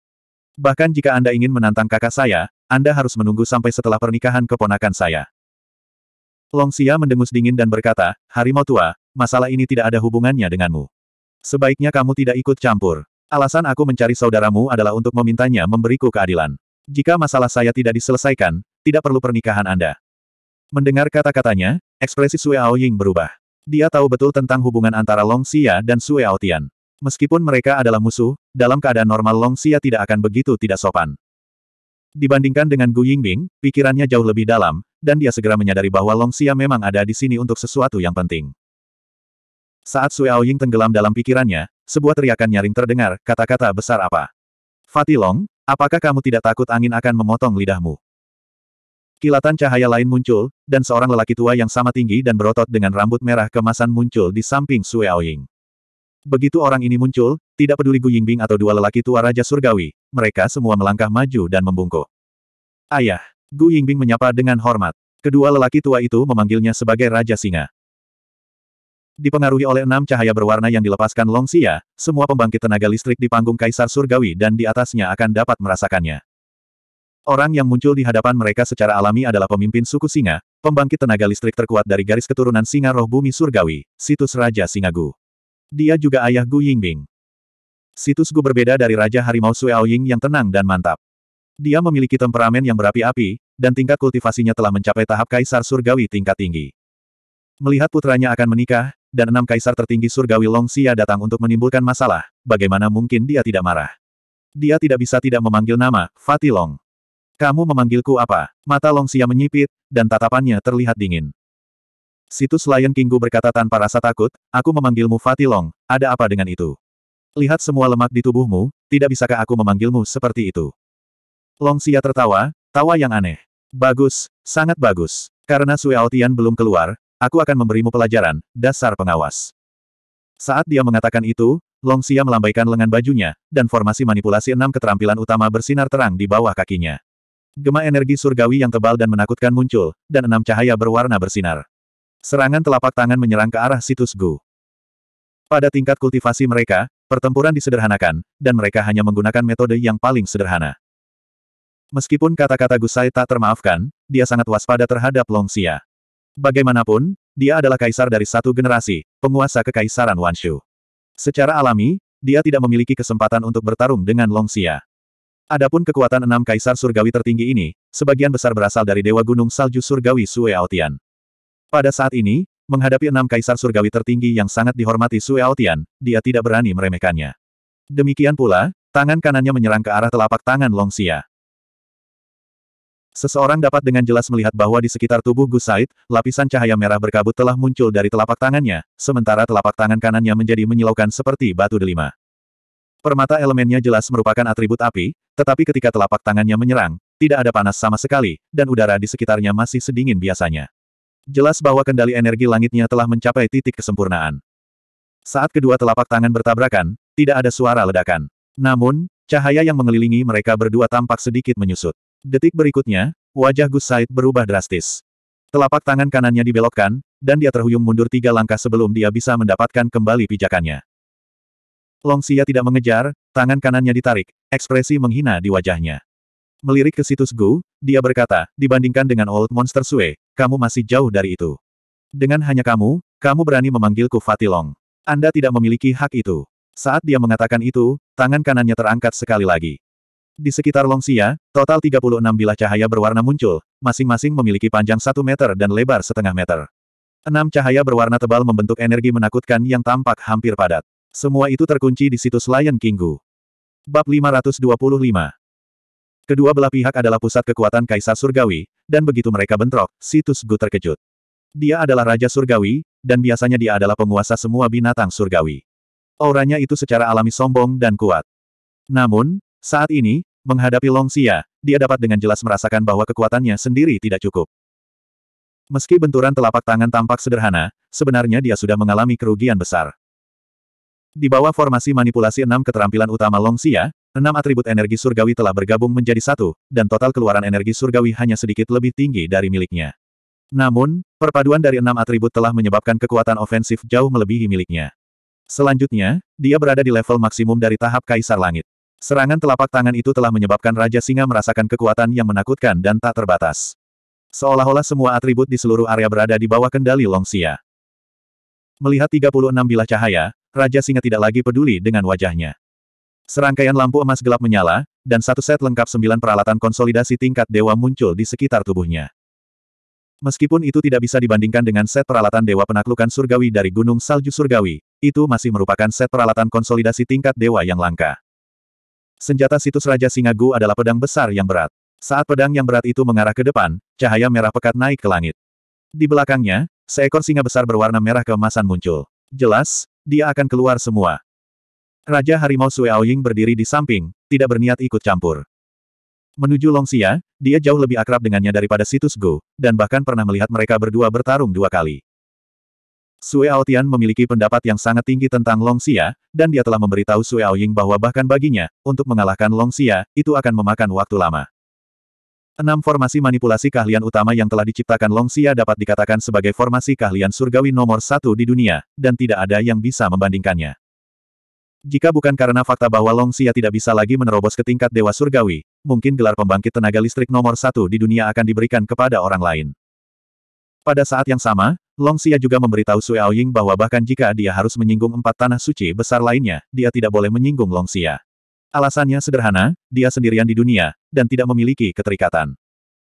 Bahkan jika Anda ingin menantang kakak saya, Anda harus menunggu sampai setelah pernikahan keponakan saya. Long Xia mendengus dingin dan berkata, Harimau tua, masalah ini tidak ada hubungannya denganmu. Sebaiknya kamu tidak ikut campur. Alasan aku mencari saudaramu adalah untuk memintanya memberiku keadilan. Jika masalah saya tidak diselesaikan, tidak perlu pernikahan Anda. Mendengar kata-katanya, ekspresi Sue Ying berubah. Dia tahu betul tentang hubungan antara Long Xia dan Sue Tian. Meskipun mereka adalah musuh, dalam keadaan normal Long Xia tidak akan begitu tidak sopan. Dibandingkan dengan Gu Yingbing, pikirannya jauh lebih dalam, dan dia segera menyadari bahwa Long Xia memang ada di sini untuk sesuatu yang penting. Saat Sue Aoying tenggelam dalam pikirannya, sebuah teriakan nyaring terdengar, kata-kata besar apa. Fatilong, apakah kamu tidak takut angin akan memotong lidahmu? Kilatan cahaya lain muncul, dan seorang lelaki tua yang sama tinggi dan berotot dengan rambut merah kemasan muncul di samping Sue Aoying. Begitu orang ini muncul, tidak peduli Gu Yingbing atau dua lelaki tua Raja Surgawi, mereka semua melangkah maju dan membungkuk. Ayah, Gu Yingbing menyapa dengan hormat. Kedua lelaki tua itu memanggilnya sebagai Raja Singa. Dipengaruhi oleh enam cahaya berwarna yang dilepaskan Long Xia, semua pembangkit tenaga listrik di panggung Kaisar Surgawi dan di atasnya akan dapat merasakannya. Orang yang muncul di hadapan mereka secara alami adalah pemimpin suku singa, pembangkit tenaga listrik terkuat dari garis keturunan singa roh bumi surgawi, situs Raja Singagu. Dia juga ayah Gu Yingbing. Situs Gu berbeda dari Raja Harimau Ying yang tenang dan mantap. Dia memiliki temperamen yang berapi-api, dan tingkat kultivasinya telah mencapai tahap kaisar surgawi tingkat tinggi. Melihat putranya akan menikah, dan enam kaisar tertinggi surgawi Long Xia datang untuk menimbulkan masalah, bagaimana mungkin dia tidak marah? Dia tidak bisa tidak memanggil nama, Fatih Long. Kamu memanggilku apa? Mata Long Xia menyipit, dan tatapannya terlihat dingin. Situs Lion Kinggu berkata tanpa rasa takut, aku memanggilmu Fatih Long, ada apa dengan itu? Lihat semua lemak di tubuhmu, tidak bisakah aku memanggilmu seperti itu? Long Xia tertawa, tawa yang aneh. Bagus, sangat bagus. Karena Sue Aotian belum keluar, Aku akan memberimu pelajaran, dasar pengawas. Saat dia mengatakan itu, Long Xia melambaikan lengan bajunya, dan formasi manipulasi enam keterampilan utama bersinar terang di bawah kakinya. Gema energi surgawi yang tebal dan menakutkan muncul, dan enam cahaya berwarna bersinar. Serangan telapak tangan menyerang ke arah situs Gu. Pada tingkat kultivasi mereka, pertempuran disederhanakan, dan mereka hanya menggunakan metode yang paling sederhana. Meskipun kata-kata Gusai tak termaafkan, dia sangat waspada terhadap Long Xia. Bagaimanapun, dia adalah kaisar dari satu generasi, penguasa kekaisaran Wanshu. Secara alami, dia tidak memiliki kesempatan untuk bertarung dengan Longxia. Adapun kekuatan enam kaisar surgawi tertinggi ini, sebagian besar berasal dari Dewa Gunung Salju Surgawi Sue Aotian. Pada saat ini, menghadapi enam kaisar surgawi tertinggi yang sangat dihormati Sue Aotian, dia tidak berani meremehkannya. Demikian pula, tangan kanannya menyerang ke arah telapak tangan Longxia. Seseorang dapat dengan jelas melihat bahwa di sekitar tubuh Gus Said, lapisan cahaya merah berkabut telah muncul dari telapak tangannya, sementara telapak tangan kanannya menjadi menyilaukan seperti batu delima. Permata elemennya jelas merupakan atribut api, tetapi ketika telapak tangannya menyerang, tidak ada panas sama sekali, dan udara di sekitarnya masih sedingin biasanya. Jelas bahwa kendali energi langitnya telah mencapai titik kesempurnaan. Saat kedua telapak tangan bertabrakan, tidak ada suara ledakan. Namun, cahaya yang mengelilingi mereka berdua tampak sedikit menyusut. Detik berikutnya, wajah Gus Said berubah drastis. Telapak tangan kanannya dibelokkan, dan dia terhuyung mundur tiga langkah sebelum dia bisa mendapatkan kembali pijakannya. Long Longsia tidak mengejar, tangan kanannya ditarik, ekspresi menghina di wajahnya. Melirik ke situs Gu, dia berkata, dibandingkan dengan Old Monster Sue, kamu masih jauh dari itu. Dengan hanya kamu, kamu berani memanggilku Fatilong. Anda tidak memiliki hak itu. Saat dia mengatakan itu, tangan kanannya terangkat sekali lagi. Di sekitar Longxia, total 36 bilah cahaya berwarna muncul, masing-masing memiliki panjang 1 meter dan lebar setengah meter. Enam cahaya berwarna tebal membentuk energi menakutkan yang tampak hampir padat. Semua itu terkunci di situs Lion Kinggu. Bab 525 Kedua belah pihak adalah pusat kekuatan Kaisar Surgawi, dan begitu mereka bentrok, situs Gu terkejut. Dia adalah Raja Surgawi, dan biasanya dia adalah penguasa semua binatang surgawi. Auranya itu secara alami sombong dan kuat. Namun, saat ini, menghadapi Long Xia, dia dapat dengan jelas merasakan bahwa kekuatannya sendiri tidak cukup. Meski benturan telapak tangan tampak sederhana, sebenarnya dia sudah mengalami kerugian besar. Di bawah formasi manipulasi enam keterampilan utama Long Xia, enam atribut energi surgawi telah bergabung menjadi satu, dan total keluaran energi surgawi hanya sedikit lebih tinggi dari miliknya. Namun, perpaduan dari enam atribut telah menyebabkan kekuatan ofensif jauh melebihi miliknya. Selanjutnya, dia berada di level maksimum dari tahap Kaisar Langit. Serangan telapak tangan itu telah menyebabkan Raja Singa merasakan kekuatan yang menakutkan dan tak terbatas. Seolah-olah semua atribut di seluruh area berada di bawah kendali Longxia. Melihat 36 bilah cahaya, Raja Singa tidak lagi peduli dengan wajahnya. Serangkaian lampu emas gelap menyala, dan satu set lengkap sembilan peralatan konsolidasi tingkat dewa muncul di sekitar tubuhnya. Meskipun itu tidak bisa dibandingkan dengan set peralatan dewa penaklukan surgawi dari Gunung Salju Surgawi, itu masih merupakan set peralatan konsolidasi tingkat dewa yang langka. Senjata situs Raja Singagu adalah pedang besar yang berat. Saat pedang yang berat itu mengarah ke depan, cahaya merah pekat naik ke langit. Di belakangnya, seekor singa besar berwarna merah keemasan muncul. Jelas, dia akan keluar semua. Raja Harimau Sue Aoying berdiri di samping, tidak berniat ikut campur. Menuju Longxia, dia jauh lebih akrab dengannya daripada situs Gu, dan bahkan pernah melihat mereka berdua bertarung dua kali. Sue Aotian memiliki pendapat yang sangat tinggi tentang Long Xia, dan dia telah memberitahu Sue Aoying bahwa bahkan baginya, untuk mengalahkan Long Xia, itu akan memakan waktu lama. Enam formasi manipulasi keahlian utama yang telah diciptakan Long Xia dapat dikatakan sebagai formasi keahlian surgawi nomor satu di dunia, dan tidak ada yang bisa membandingkannya. Jika bukan karena fakta bahwa Long Xia tidak bisa lagi menerobos ke tingkat Dewa Surgawi, mungkin gelar pembangkit tenaga listrik nomor satu di dunia akan diberikan kepada orang lain. Pada saat yang sama, Long Xia juga memberitahu Sui Aoying bahwa bahkan jika dia harus menyinggung empat tanah suci besar lainnya, dia tidak boleh menyinggung Long Xia. Alasannya sederhana, dia sendirian di dunia, dan tidak memiliki keterikatan.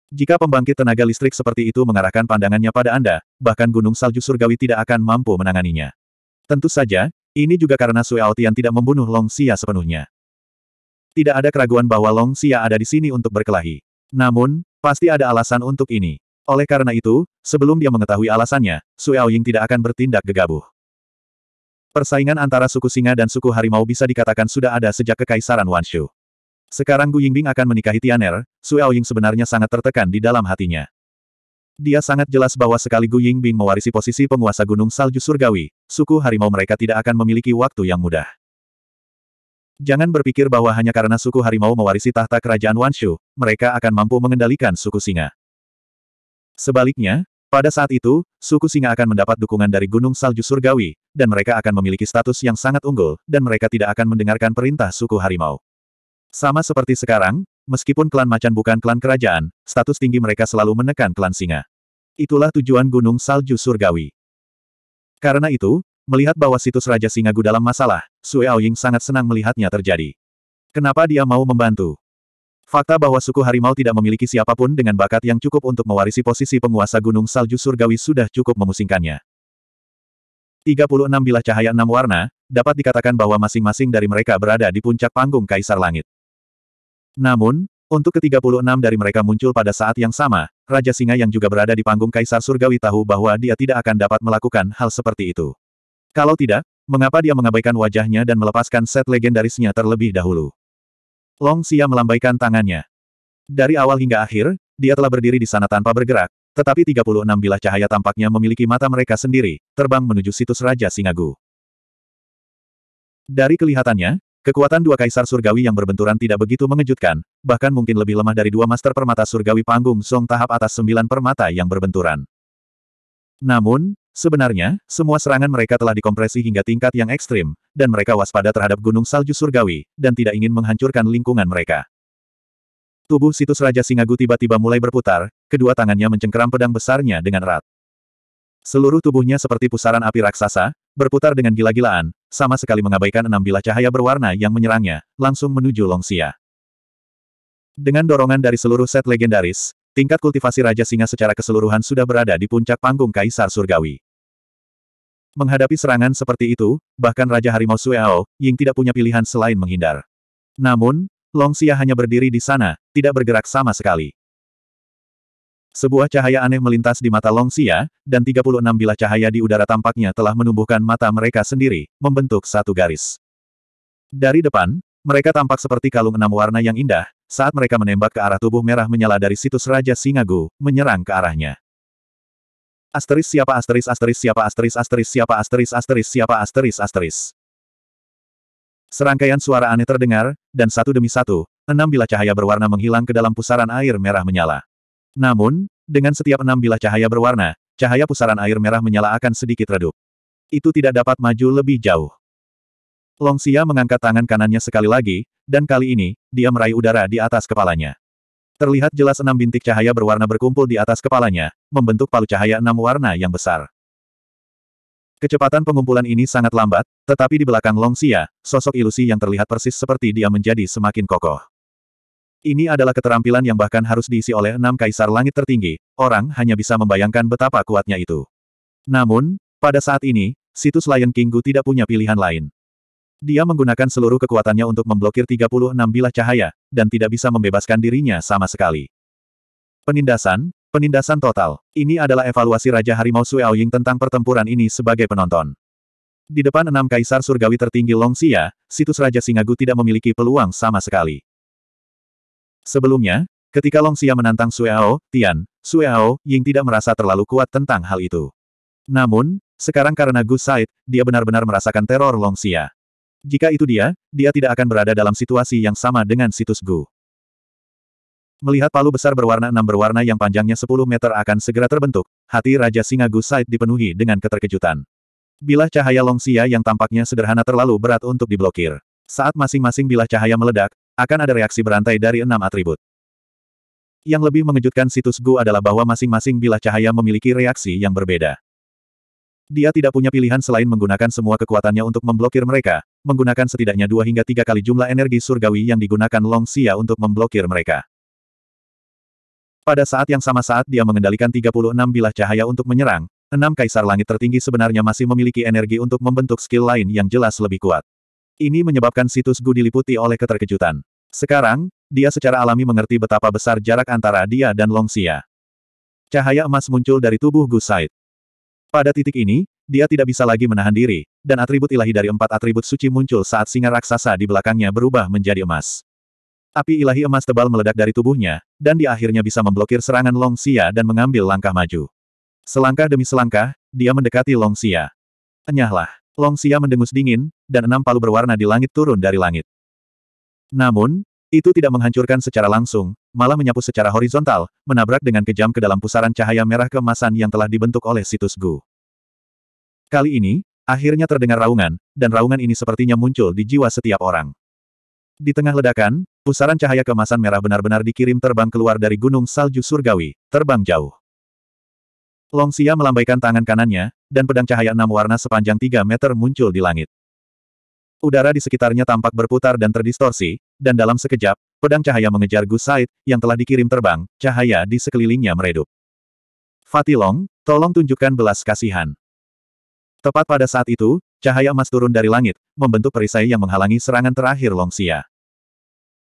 Jika pembangkit tenaga listrik seperti itu mengarahkan pandangannya pada Anda, bahkan gunung salju surgawi tidak akan mampu menanganinya. Tentu saja, ini juga karena Sui Aotian tidak membunuh Long Xia sepenuhnya. Tidak ada keraguan bahwa Long Xia ada di sini untuk berkelahi. Namun, pasti ada alasan untuk ini. Oleh karena itu, sebelum dia mengetahui alasannya, Su Ying tidak akan bertindak gegabah. Persaingan antara suku singa dan suku harimau bisa dikatakan sudah ada sejak kekaisaran Wan Shu. Sekarang Gu Yingbing akan menikahi Tianer, Su Ying sebenarnya sangat tertekan di dalam hatinya. Dia sangat jelas bahwa sekali Gu Yingbing mewarisi posisi penguasa Gunung Salju Surgawi, suku harimau mereka tidak akan memiliki waktu yang mudah. Jangan berpikir bahwa hanya karena suku harimau mewarisi tahta kerajaan Wanshu, mereka akan mampu mengendalikan suku singa. Sebaliknya, pada saat itu, suku singa akan mendapat dukungan dari Gunung Salju Surgawi, dan mereka akan memiliki status yang sangat unggul, dan mereka tidak akan mendengarkan perintah suku harimau. Sama seperti sekarang, meskipun klan macan bukan klan kerajaan, status tinggi mereka selalu menekan klan singa. Itulah tujuan Gunung Salju Surgawi. Karena itu, melihat bahwa situs Raja Singagu dalam masalah, Sue Aoying sangat senang melihatnya terjadi. Kenapa dia mau membantu? Fakta bahwa suku harimau tidak memiliki siapapun dengan bakat yang cukup untuk mewarisi posisi penguasa gunung salju surgawi sudah cukup memusingkannya. 36 bilah cahaya enam warna, dapat dikatakan bahwa masing-masing dari mereka berada di puncak panggung Kaisar Langit. Namun, untuk ke-36 dari mereka muncul pada saat yang sama, Raja Singa yang juga berada di panggung Kaisar Surgawi tahu bahwa dia tidak akan dapat melakukan hal seperti itu. Kalau tidak, mengapa dia mengabaikan wajahnya dan melepaskan set legendarisnya terlebih dahulu? Long Xia melambaikan tangannya. Dari awal hingga akhir, dia telah berdiri di sana tanpa bergerak, tetapi 36 bilah cahaya tampaknya memiliki mata mereka sendiri, terbang menuju situs Raja Singagu. Dari kelihatannya, kekuatan dua kaisar surgawi yang berbenturan tidak begitu mengejutkan, bahkan mungkin lebih lemah dari dua master permata surgawi panggung Song tahap atas sembilan permata yang berbenturan. Namun, Sebenarnya, semua serangan mereka telah dikompresi hingga tingkat yang ekstrim, dan mereka waspada terhadap gunung salju surgawi, dan tidak ingin menghancurkan lingkungan mereka. Tubuh situs Raja Singagu tiba-tiba mulai berputar, kedua tangannya mencengkeram pedang besarnya dengan erat. Seluruh tubuhnya seperti pusaran api raksasa, berputar dengan gila-gilaan, sama sekali mengabaikan enam bilah cahaya berwarna yang menyerangnya, langsung menuju Longsia. Dengan dorongan dari seluruh set legendaris, Tingkat kultivasi Raja Singa secara keseluruhan sudah berada di puncak panggung Kaisar Surgawi. Menghadapi serangan seperti itu, bahkan Raja Harimau Sueao, Ying tidak punya pilihan selain menghindar. Namun, Long Xia hanya berdiri di sana, tidak bergerak sama sekali. Sebuah cahaya aneh melintas di mata Long Xia, dan 36 bilah cahaya di udara tampaknya telah menumbuhkan mata mereka sendiri, membentuk satu garis. Dari depan, mereka tampak seperti kalung enam warna yang indah, saat mereka menembak ke arah tubuh merah menyala dari situs Raja Singagu, menyerang ke arahnya. Asteris siapa asteris asteris siapa asteris asteris siapa asteris asteris siapa asteris asteris. Serangkaian suara aneh terdengar, dan satu demi satu, enam bilah cahaya berwarna menghilang ke dalam pusaran air merah menyala. Namun, dengan setiap enam bilah cahaya berwarna, cahaya pusaran air merah menyala akan sedikit redup. Itu tidak dapat maju lebih jauh. Long Xia mengangkat tangan kanannya sekali lagi, dan kali ini, dia meraih udara di atas kepalanya. Terlihat jelas enam bintik cahaya berwarna berkumpul di atas kepalanya, membentuk palu cahaya enam warna yang besar. Kecepatan pengumpulan ini sangat lambat, tetapi di belakang Long Xia, sosok ilusi yang terlihat persis seperti dia menjadi semakin kokoh. Ini adalah keterampilan yang bahkan harus diisi oleh enam kaisar langit tertinggi, orang hanya bisa membayangkan betapa kuatnya itu. Namun, pada saat ini, situs Lion Kinggu tidak punya pilihan lain. Dia menggunakan seluruh kekuatannya untuk memblokir 36 bilah cahaya, dan tidak bisa membebaskan dirinya sama sekali. Penindasan, penindasan total. Ini adalah evaluasi Raja Harimau Sueaoying tentang pertempuran ini sebagai penonton. Di depan enam kaisar surgawi tertinggi Longxia, situs Raja Singagu tidak memiliki peluang sama sekali. Sebelumnya, ketika Longxia menantang Sueao, Tian, Sueao, Ying tidak merasa terlalu kuat tentang hal itu. Namun, sekarang karena Gu Said, dia benar-benar merasakan teror Longxia. Jika itu dia, dia tidak akan berada dalam situasi yang sama dengan situs Gu. Melihat palu besar berwarna enam berwarna yang panjangnya 10 meter akan segera terbentuk, hati Raja Singa Gu Said dipenuhi dengan keterkejutan. Bilah cahaya Longsia yang tampaknya sederhana terlalu berat untuk diblokir. Saat masing-masing bilah cahaya meledak, akan ada reaksi berantai dari enam atribut. Yang lebih mengejutkan situs Gu adalah bahwa masing-masing bilah cahaya memiliki reaksi yang berbeda. Dia tidak punya pilihan selain menggunakan semua kekuatannya untuk memblokir mereka, menggunakan setidaknya dua hingga tiga kali jumlah energi surgawi yang digunakan Long Xia untuk memblokir mereka. Pada saat yang sama saat dia mengendalikan 36 bilah cahaya untuk menyerang, enam kaisar langit tertinggi sebenarnya masih memiliki energi untuk membentuk skill lain yang jelas lebih kuat. Ini menyebabkan situs Gu diliputi oleh keterkejutan. Sekarang, dia secara alami mengerti betapa besar jarak antara dia dan Long Xia. Cahaya emas muncul dari tubuh Gu Said. Pada titik ini, dia tidak bisa lagi menahan diri, dan atribut ilahi dari empat atribut suci muncul saat singa raksasa di belakangnya berubah menjadi emas. Api ilahi emas tebal meledak dari tubuhnya, dan dia akhirnya bisa memblokir serangan Long Xia dan mengambil langkah maju. Selangkah demi selangkah, dia mendekati Long Xia. Enyahlah, Long Xia mendengus dingin, dan enam palu berwarna di langit turun dari langit. Namun, itu tidak menghancurkan secara langsung, malah menyapu secara horizontal, menabrak dengan kejam ke dalam pusaran cahaya merah keemasan yang telah dibentuk oleh situs Gu. Kali ini, akhirnya terdengar raungan, dan raungan ini sepertinya muncul di jiwa setiap orang. Di tengah ledakan, pusaran cahaya kemasan merah benar-benar dikirim terbang keluar dari gunung salju surgawi, terbang jauh. Long Xia melambaikan tangan kanannya, dan pedang cahaya enam warna sepanjang tiga meter muncul di langit. Udara di sekitarnya tampak berputar dan terdistorsi, dan dalam sekejap, pedang cahaya mengejar Gu Said, yang telah dikirim terbang, cahaya di sekelilingnya meredup. Fatilong, tolong tunjukkan belas kasihan. Tepat pada saat itu, cahaya emas turun dari langit, membentuk perisai yang menghalangi serangan terakhir Long Longxia.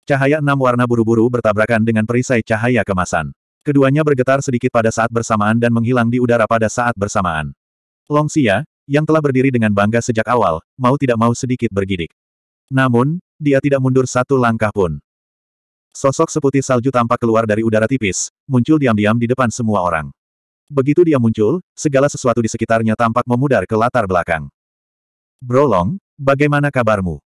Cahaya enam warna buru-buru bertabrakan dengan perisai cahaya kemasan. Keduanya bergetar sedikit pada saat bersamaan dan menghilang di udara pada saat bersamaan. Long Longxia, yang telah berdiri dengan bangga sejak awal, mau tidak mau sedikit bergidik. Namun, dia tidak mundur satu langkah pun. Sosok seputih salju tampak keluar dari udara tipis, muncul diam-diam di depan semua orang. Begitu dia muncul, segala sesuatu di sekitarnya tampak memudar ke latar belakang. Brolong, bagaimana kabarmu?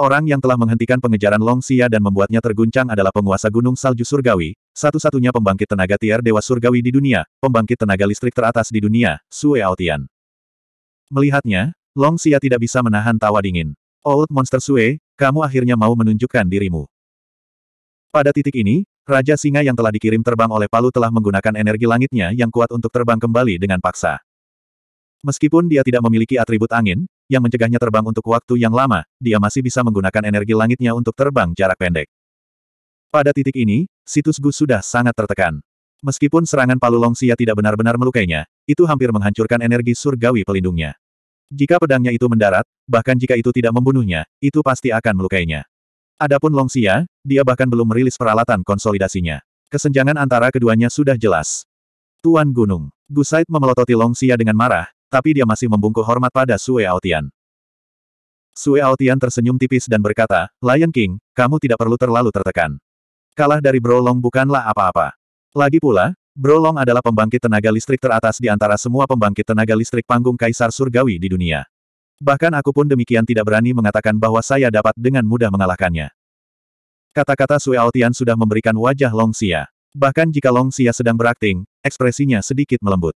Orang yang telah menghentikan pengejaran Long Xia dan membuatnya terguncang adalah penguasa Gunung Salju Surgawi, satu-satunya pembangkit tenaga tiar Dewa Surgawi di dunia, pembangkit tenaga listrik teratas di dunia, Sue Aotian. Melihatnya, Long Xia tidak bisa menahan tawa dingin. Old Monster Sue, kamu akhirnya mau menunjukkan dirimu. Pada titik ini, Raja singa yang telah dikirim terbang oleh Palu telah menggunakan energi langitnya yang kuat untuk terbang kembali dengan paksa. Meskipun dia tidak memiliki atribut angin, yang mencegahnya terbang untuk waktu yang lama, dia masih bisa menggunakan energi langitnya untuk terbang jarak pendek. Pada titik ini, situs Gu sudah sangat tertekan. Meskipun serangan Palu Longsia tidak benar-benar melukainya, itu hampir menghancurkan energi surgawi pelindungnya. Jika pedangnya itu mendarat, bahkan jika itu tidak membunuhnya, itu pasti akan melukainya. Adapun Longxia, dia bahkan belum merilis peralatan konsolidasinya. Kesenjangan antara keduanya sudah jelas. Tuan Gunung. Gusaid memelototi Longxia dengan marah, tapi dia masih membungkuk hormat pada Sue Aotian. Sue Aotian tersenyum tipis dan berkata, Lion King, kamu tidak perlu terlalu tertekan. Kalah dari Brolong bukanlah apa-apa. Lagi pula, Brolong adalah pembangkit tenaga listrik teratas di antara semua pembangkit tenaga listrik panggung kaisar surgawi di dunia. Bahkan aku pun demikian tidak berani mengatakan bahwa saya dapat dengan mudah mengalahkannya. Kata-kata Sui Aotian sudah memberikan wajah Long Xia. Bahkan jika Long Xia sedang berakting, ekspresinya sedikit melembut.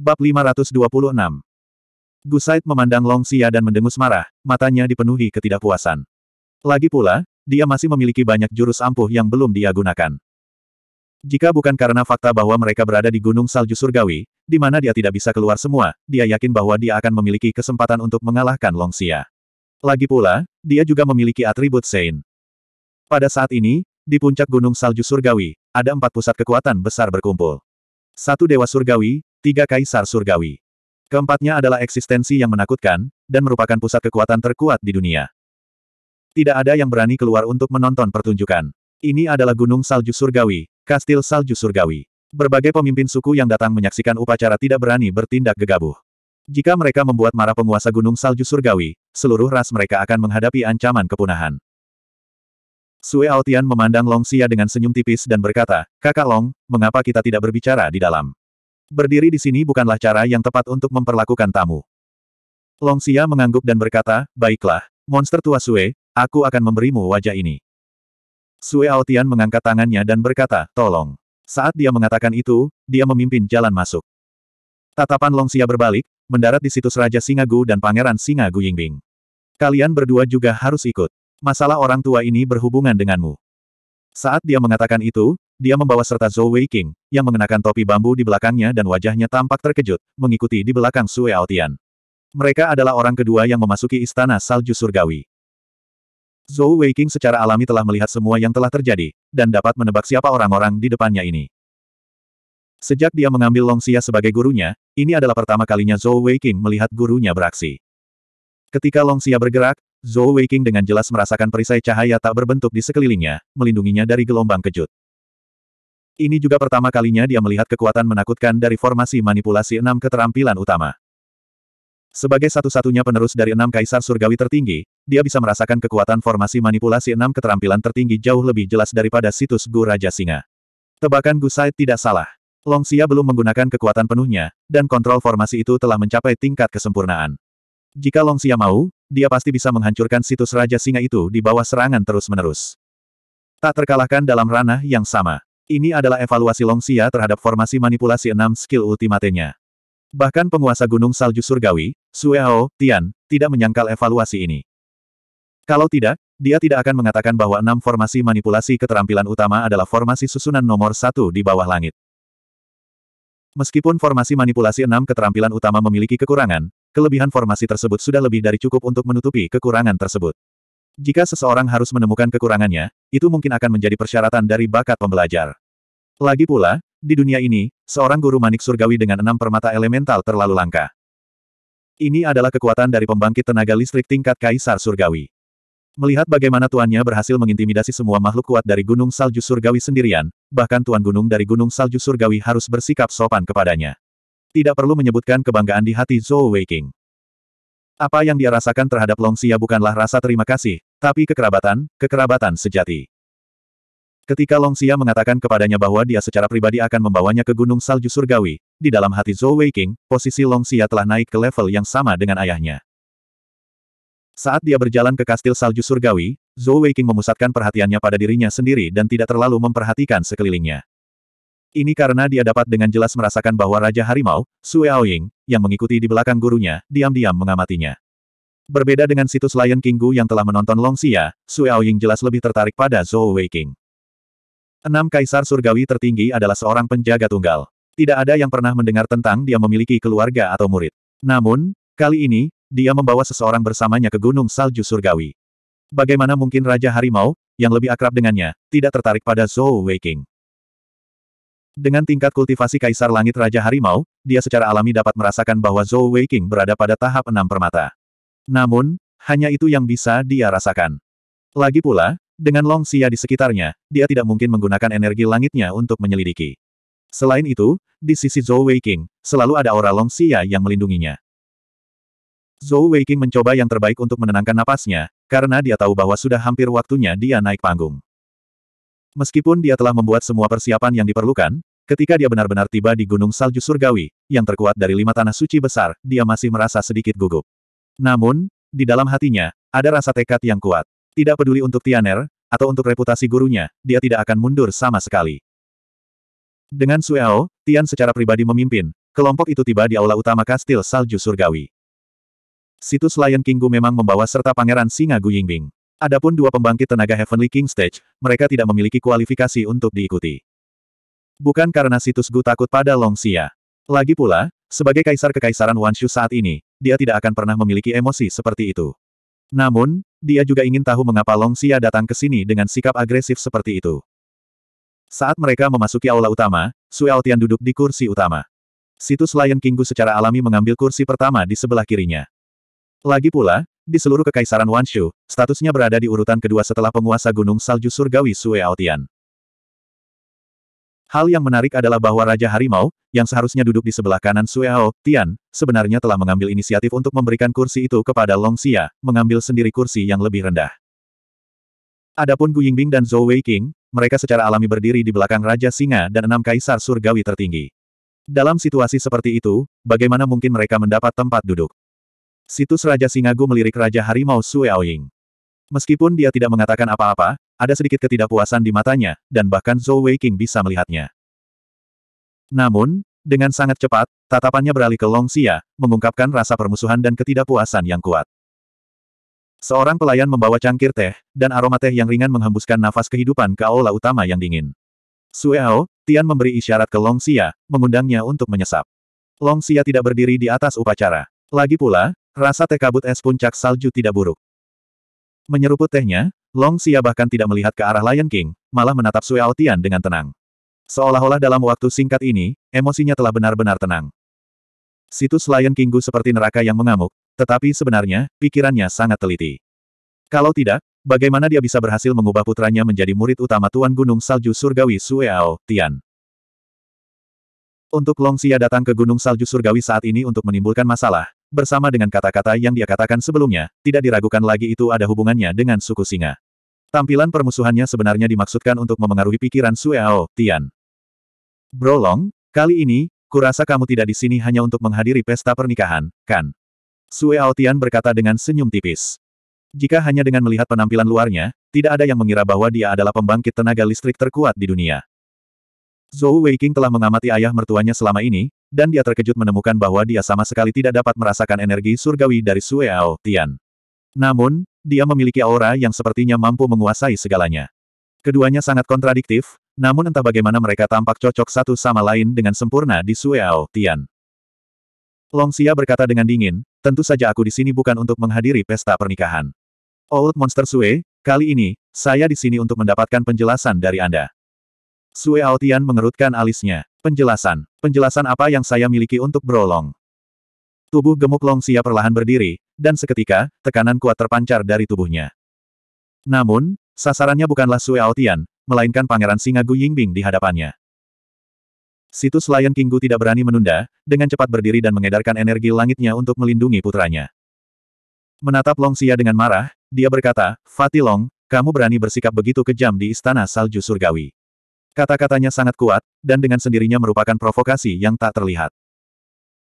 Bab 526 Gusaid memandang Long Xia dan mendengus marah, matanya dipenuhi ketidakpuasan. Lagi pula, dia masih memiliki banyak jurus ampuh yang belum dia gunakan. Jika bukan karena fakta bahwa mereka berada di Gunung Salju Surgawi, di mana dia tidak bisa keluar semua, dia yakin bahwa dia akan memiliki kesempatan untuk mengalahkan Long Xia. Lagi pula, dia juga memiliki atribut Sein. Pada saat ini, di puncak Gunung Salju Surgawi, ada empat pusat kekuatan besar berkumpul. Satu Dewa Surgawi, tiga Kaisar Surgawi. Keempatnya adalah eksistensi yang menakutkan, dan merupakan pusat kekuatan terkuat di dunia. Tidak ada yang berani keluar untuk menonton pertunjukan. Ini adalah Gunung Salju Surgawi, Kastil Salju Surgawi. Berbagai pemimpin suku yang datang menyaksikan upacara tidak berani bertindak gegabah. Jika mereka membuat marah penguasa Gunung Salju Surgawi, seluruh ras mereka akan menghadapi ancaman kepunahan. Sue Aotian memandang Long Xia dengan senyum tipis dan berkata, Kakak Long, mengapa kita tidak berbicara di dalam? Berdiri di sini bukanlah cara yang tepat untuk memperlakukan tamu. Long Xia mengangguk dan berkata, Baiklah, monster tua Sue, aku akan memberimu wajah ini. Sue Aotian mengangkat tangannya dan berkata, tolong. Saat dia mengatakan itu, dia memimpin jalan masuk. Tatapan Longxia berbalik, mendarat di situs Raja Singagu dan Pangeran Singagu Yingbing. Kalian berdua juga harus ikut. Masalah orang tua ini berhubungan denganmu. Saat dia mengatakan itu, dia membawa serta Zhou Wei yang mengenakan topi bambu di belakangnya dan wajahnya tampak terkejut, mengikuti di belakang Sue Aotian. Mereka adalah orang kedua yang memasuki istana salju surgawi. Zhou Weiqing secara alami telah melihat semua yang telah terjadi, dan dapat menebak siapa orang-orang di depannya ini. Sejak dia mengambil Longxia sebagai gurunya, ini adalah pertama kalinya Zhou Weiqing melihat gurunya beraksi. Ketika Longxia bergerak, Zhou Weiqing dengan jelas merasakan perisai cahaya tak berbentuk di sekelilingnya, melindunginya dari gelombang kejut. Ini juga pertama kalinya dia melihat kekuatan menakutkan dari formasi manipulasi enam keterampilan utama. Sebagai satu-satunya penerus dari enam kaisar surgawi tertinggi, dia bisa merasakan kekuatan formasi manipulasi enam keterampilan tertinggi jauh lebih jelas daripada situs Gu Raja Singa. Tebakan Gu Said tidak salah. Longxia belum menggunakan kekuatan penuhnya, dan kontrol formasi itu telah mencapai tingkat kesempurnaan. Jika Longxia mau, dia pasti bisa menghancurkan situs Raja Singa itu di bawah serangan terus-menerus. Tak terkalahkan dalam ranah yang sama. Ini adalah evaluasi Longxia terhadap formasi manipulasi enam skill ultimatenya. Bahkan penguasa Gunung Salju Surgawi, Sueo, Tian, tidak menyangkal evaluasi ini. Kalau tidak, dia tidak akan mengatakan bahwa enam formasi manipulasi keterampilan utama adalah formasi susunan nomor satu di bawah langit. Meskipun formasi manipulasi enam keterampilan utama memiliki kekurangan, kelebihan formasi tersebut sudah lebih dari cukup untuk menutupi kekurangan tersebut. Jika seseorang harus menemukan kekurangannya, itu mungkin akan menjadi persyaratan dari bakat pembelajar. Lagi pula, di dunia ini, seorang guru manik surgawi dengan enam permata elemental terlalu langka. Ini adalah kekuatan dari pembangkit tenaga listrik tingkat Kaisar Surgawi. Melihat bagaimana tuannya berhasil mengintimidasi semua makhluk kuat dari Gunung Salju Surgawi sendirian, bahkan tuan gunung dari Gunung Salju Surgawi harus bersikap sopan kepadanya. Tidak perlu menyebutkan kebanggaan di hati Zhou Weiqing. Apa yang dia rasakan terhadap Long Xia bukanlah rasa terima kasih, tapi kekerabatan, kekerabatan sejati. Ketika Long Xia mengatakan kepadanya bahwa dia secara pribadi akan membawanya ke Gunung Salju Surgawi, di dalam hati Zhou Weiqing, posisi Long Xia telah naik ke level yang sama dengan ayahnya. Saat dia berjalan ke kastil Salju Surgawi, Zhou Weiqing memusatkan perhatiannya pada dirinya sendiri dan tidak terlalu memperhatikan sekelilingnya. Ini karena dia dapat dengan jelas merasakan bahwa Raja Harimau, Sue Aoying, yang mengikuti di belakang gurunya, diam-diam mengamatinya. Berbeda dengan situs Lion King Gu yang telah menonton Long Xia, Sue Aoying jelas lebih tertarik pada Zhou Weiqing. Enam kaisar surgawi tertinggi adalah seorang penjaga tunggal. Tidak ada yang pernah mendengar tentang dia memiliki keluarga atau murid. Namun, kali ini, dia membawa seseorang bersamanya ke Gunung Salju Surgawi. Bagaimana mungkin Raja Harimau, yang lebih akrab dengannya, tidak tertarik pada Zhou Weiking? Dengan tingkat kultivasi Kaisar Langit Raja Harimau, dia secara alami dapat merasakan bahwa Zhou Weiking berada pada tahap enam permata. Namun, hanya itu yang bisa dia rasakan. Lagi pula, dengan Long Xia di sekitarnya, dia tidak mungkin menggunakan energi langitnya untuk menyelidiki. Selain itu, di sisi Zhou Weiqing, selalu ada aura Long Xia yang melindunginya. Zhou Weiqing mencoba yang terbaik untuk menenangkan napasnya, karena dia tahu bahwa sudah hampir waktunya dia naik panggung. Meskipun dia telah membuat semua persiapan yang diperlukan, ketika dia benar-benar tiba di Gunung Salju Surgawi, yang terkuat dari lima tanah suci besar, dia masih merasa sedikit gugup. Namun, di dalam hatinya, ada rasa tekad yang kuat. Tidak peduli untuk Tianer, atau untuk reputasi gurunya, dia tidak akan mundur sama sekali. Dengan Sueo, Tian secara pribadi memimpin, kelompok itu tiba di aula utama kastil salju surgawi. Situs Lion Kinggu memang membawa serta pangeran singa Gu Yingbing. Adapun dua pembangkit tenaga Heavenly King Stage, mereka tidak memiliki kualifikasi untuk diikuti. Bukan karena situs Gu takut pada Long Xia. Lagi pula, sebagai kaisar kekaisaran Wanshu saat ini, dia tidak akan pernah memiliki emosi seperti itu. Namun, dia juga ingin tahu mengapa Long Xia datang ke sini dengan sikap agresif seperti itu. Saat mereka memasuki aula utama, Sue Altian duduk di kursi utama. Situs Lion Kinggu secara alami mengambil kursi pertama di sebelah kirinya. Lagi pula, di seluruh kekaisaran Wanshu, statusnya berada di urutan kedua setelah penguasa Gunung Salju Surgawi Sue Altian. Hal yang menarik adalah bahwa Raja Harimau, yang seharusnya duduk di sebelah kanan Sueao, Tian, sebenarnya telah mengambil inisiatif untuk memberikan kursi itu kepada Long Xia, mengambil sendiri kursi yang lebih rendah. Adapun Gu Yingbing dan Zhou Weiqing, mereka secara alami berdiri di belakang Raja Singa dan enam kaisar surgawi tertinggi. Dalam situasi seperti itu, bagaimana mungkin mereka mendapat tempat duduk? Situs Raja Singa Gu melirik Raja Harimau Sueao Ying. Meskipun dia tidak mengatakan apa-apa, ada sedikit ketidakpuasan di matanya, dan bahkan Zhou Weiqing bisa melihatnya. Namun, dengan sangat cepat, tatapannya beralih ke Long Xia, mengungkapkan rasa permusuhan dan ketidakpuasan yang kuat. Seorang pelayan membawa cangkir teh, dan aroma teh yang ringan menghembuskan nafas kehidupan ke aula utama yang dingin. Sueo, Tian memberi isyarat ke Long Xia, mengundangnya untuk menyesap. Long Xia tidak berdiri di atas upacara. Lagi pula, rasa teh kabut es puncak salju tidak buruk. Menyeruput tehnya, Long Xia bahkan tidak melihat ke arah Lion King, malah menatap Sue Aotian dengan tenang. Seolah-olah dalam waktu singkat ini, emosinya telah benar-benar tenang. Situs Lion King Gu seperti neraka yang mengamuk, tetapi sebenarnya, pikirannya sangat teliti. Kalau tidak, bagaimana dia bisa berhasil mengubah putranya menjadi murid utama Tuan Gunung Salju Surgawi Sue Tian? Untuk Long Xia datang ke Gunung Salju Surgawi saat ini untuk menimbulkan masalah, bersama dengan kata-kata yang dia katakan sebelumnya, tidak diragukan lagi itu ada hubungannya dengan suku singa. Tampilan permusuhannya sebenarnya dimaksudkan untuk memengaruhi pikiran Sueao, Tian. Brolong, kali ini, kurasa kamu tidak di sini hanya untuk menghadiri pesta pernikahan, kan? Sueao Tian berkata dengan senyum tipis. Jika hanya dengan melihat penampilan luarnya, tidak ada yang mengira bahwa dia adalah pembangkit tenaga listrik terkuat di dunia. Zhou Weiqing telah mengamati ayah mertuanya selama ini, dan dia terkejut menemukan bahwa dia sama sekali tidak dapat merasakan energi surgawi dari Sueao Tian. Namun, dia memiliki aura yang sepertinya mampu menguasai segalanya. Keduanya sangat kontradiktif, namun entah bagaimana mereka tampak cocok satu sama lain dengan sempurna di Sueao Ao Tian. Longxia berkata dengan dingin, tentu saja aku di sini bukan untuk menghadiri pesta pernikahan. Old Monster Sue, kali ini, saya di sini untuk mendapatkan penjelasan dari Anda. Sue Aotian mengerutkan alisnya. Penjelasan. Penjelasan apa yang saya miliki untuk Brolong? Tubuh gemuk Long Xia perlahan berdiri, dan seketika, tekanan kuat terpancar dari tubuhnya. Namun, sasarannya bukanlah Sue Aotian, melainkan Pangeran Singa Gu Yingbing di hadapannya. Situs Lion King Gu tidak berani menunda, dengan cepat berdiri dan mengedarkan energi langitnya untuk melindungi putranya. Menatap Long Xia dengan marah, dia berkata, Fatilong, kamu berani bersikap begitu kejam di Istana Salju Surgawi. Kata-katanya sangat kuat, dan dengan sendirinya merupakan provokasi yang tak terlihat.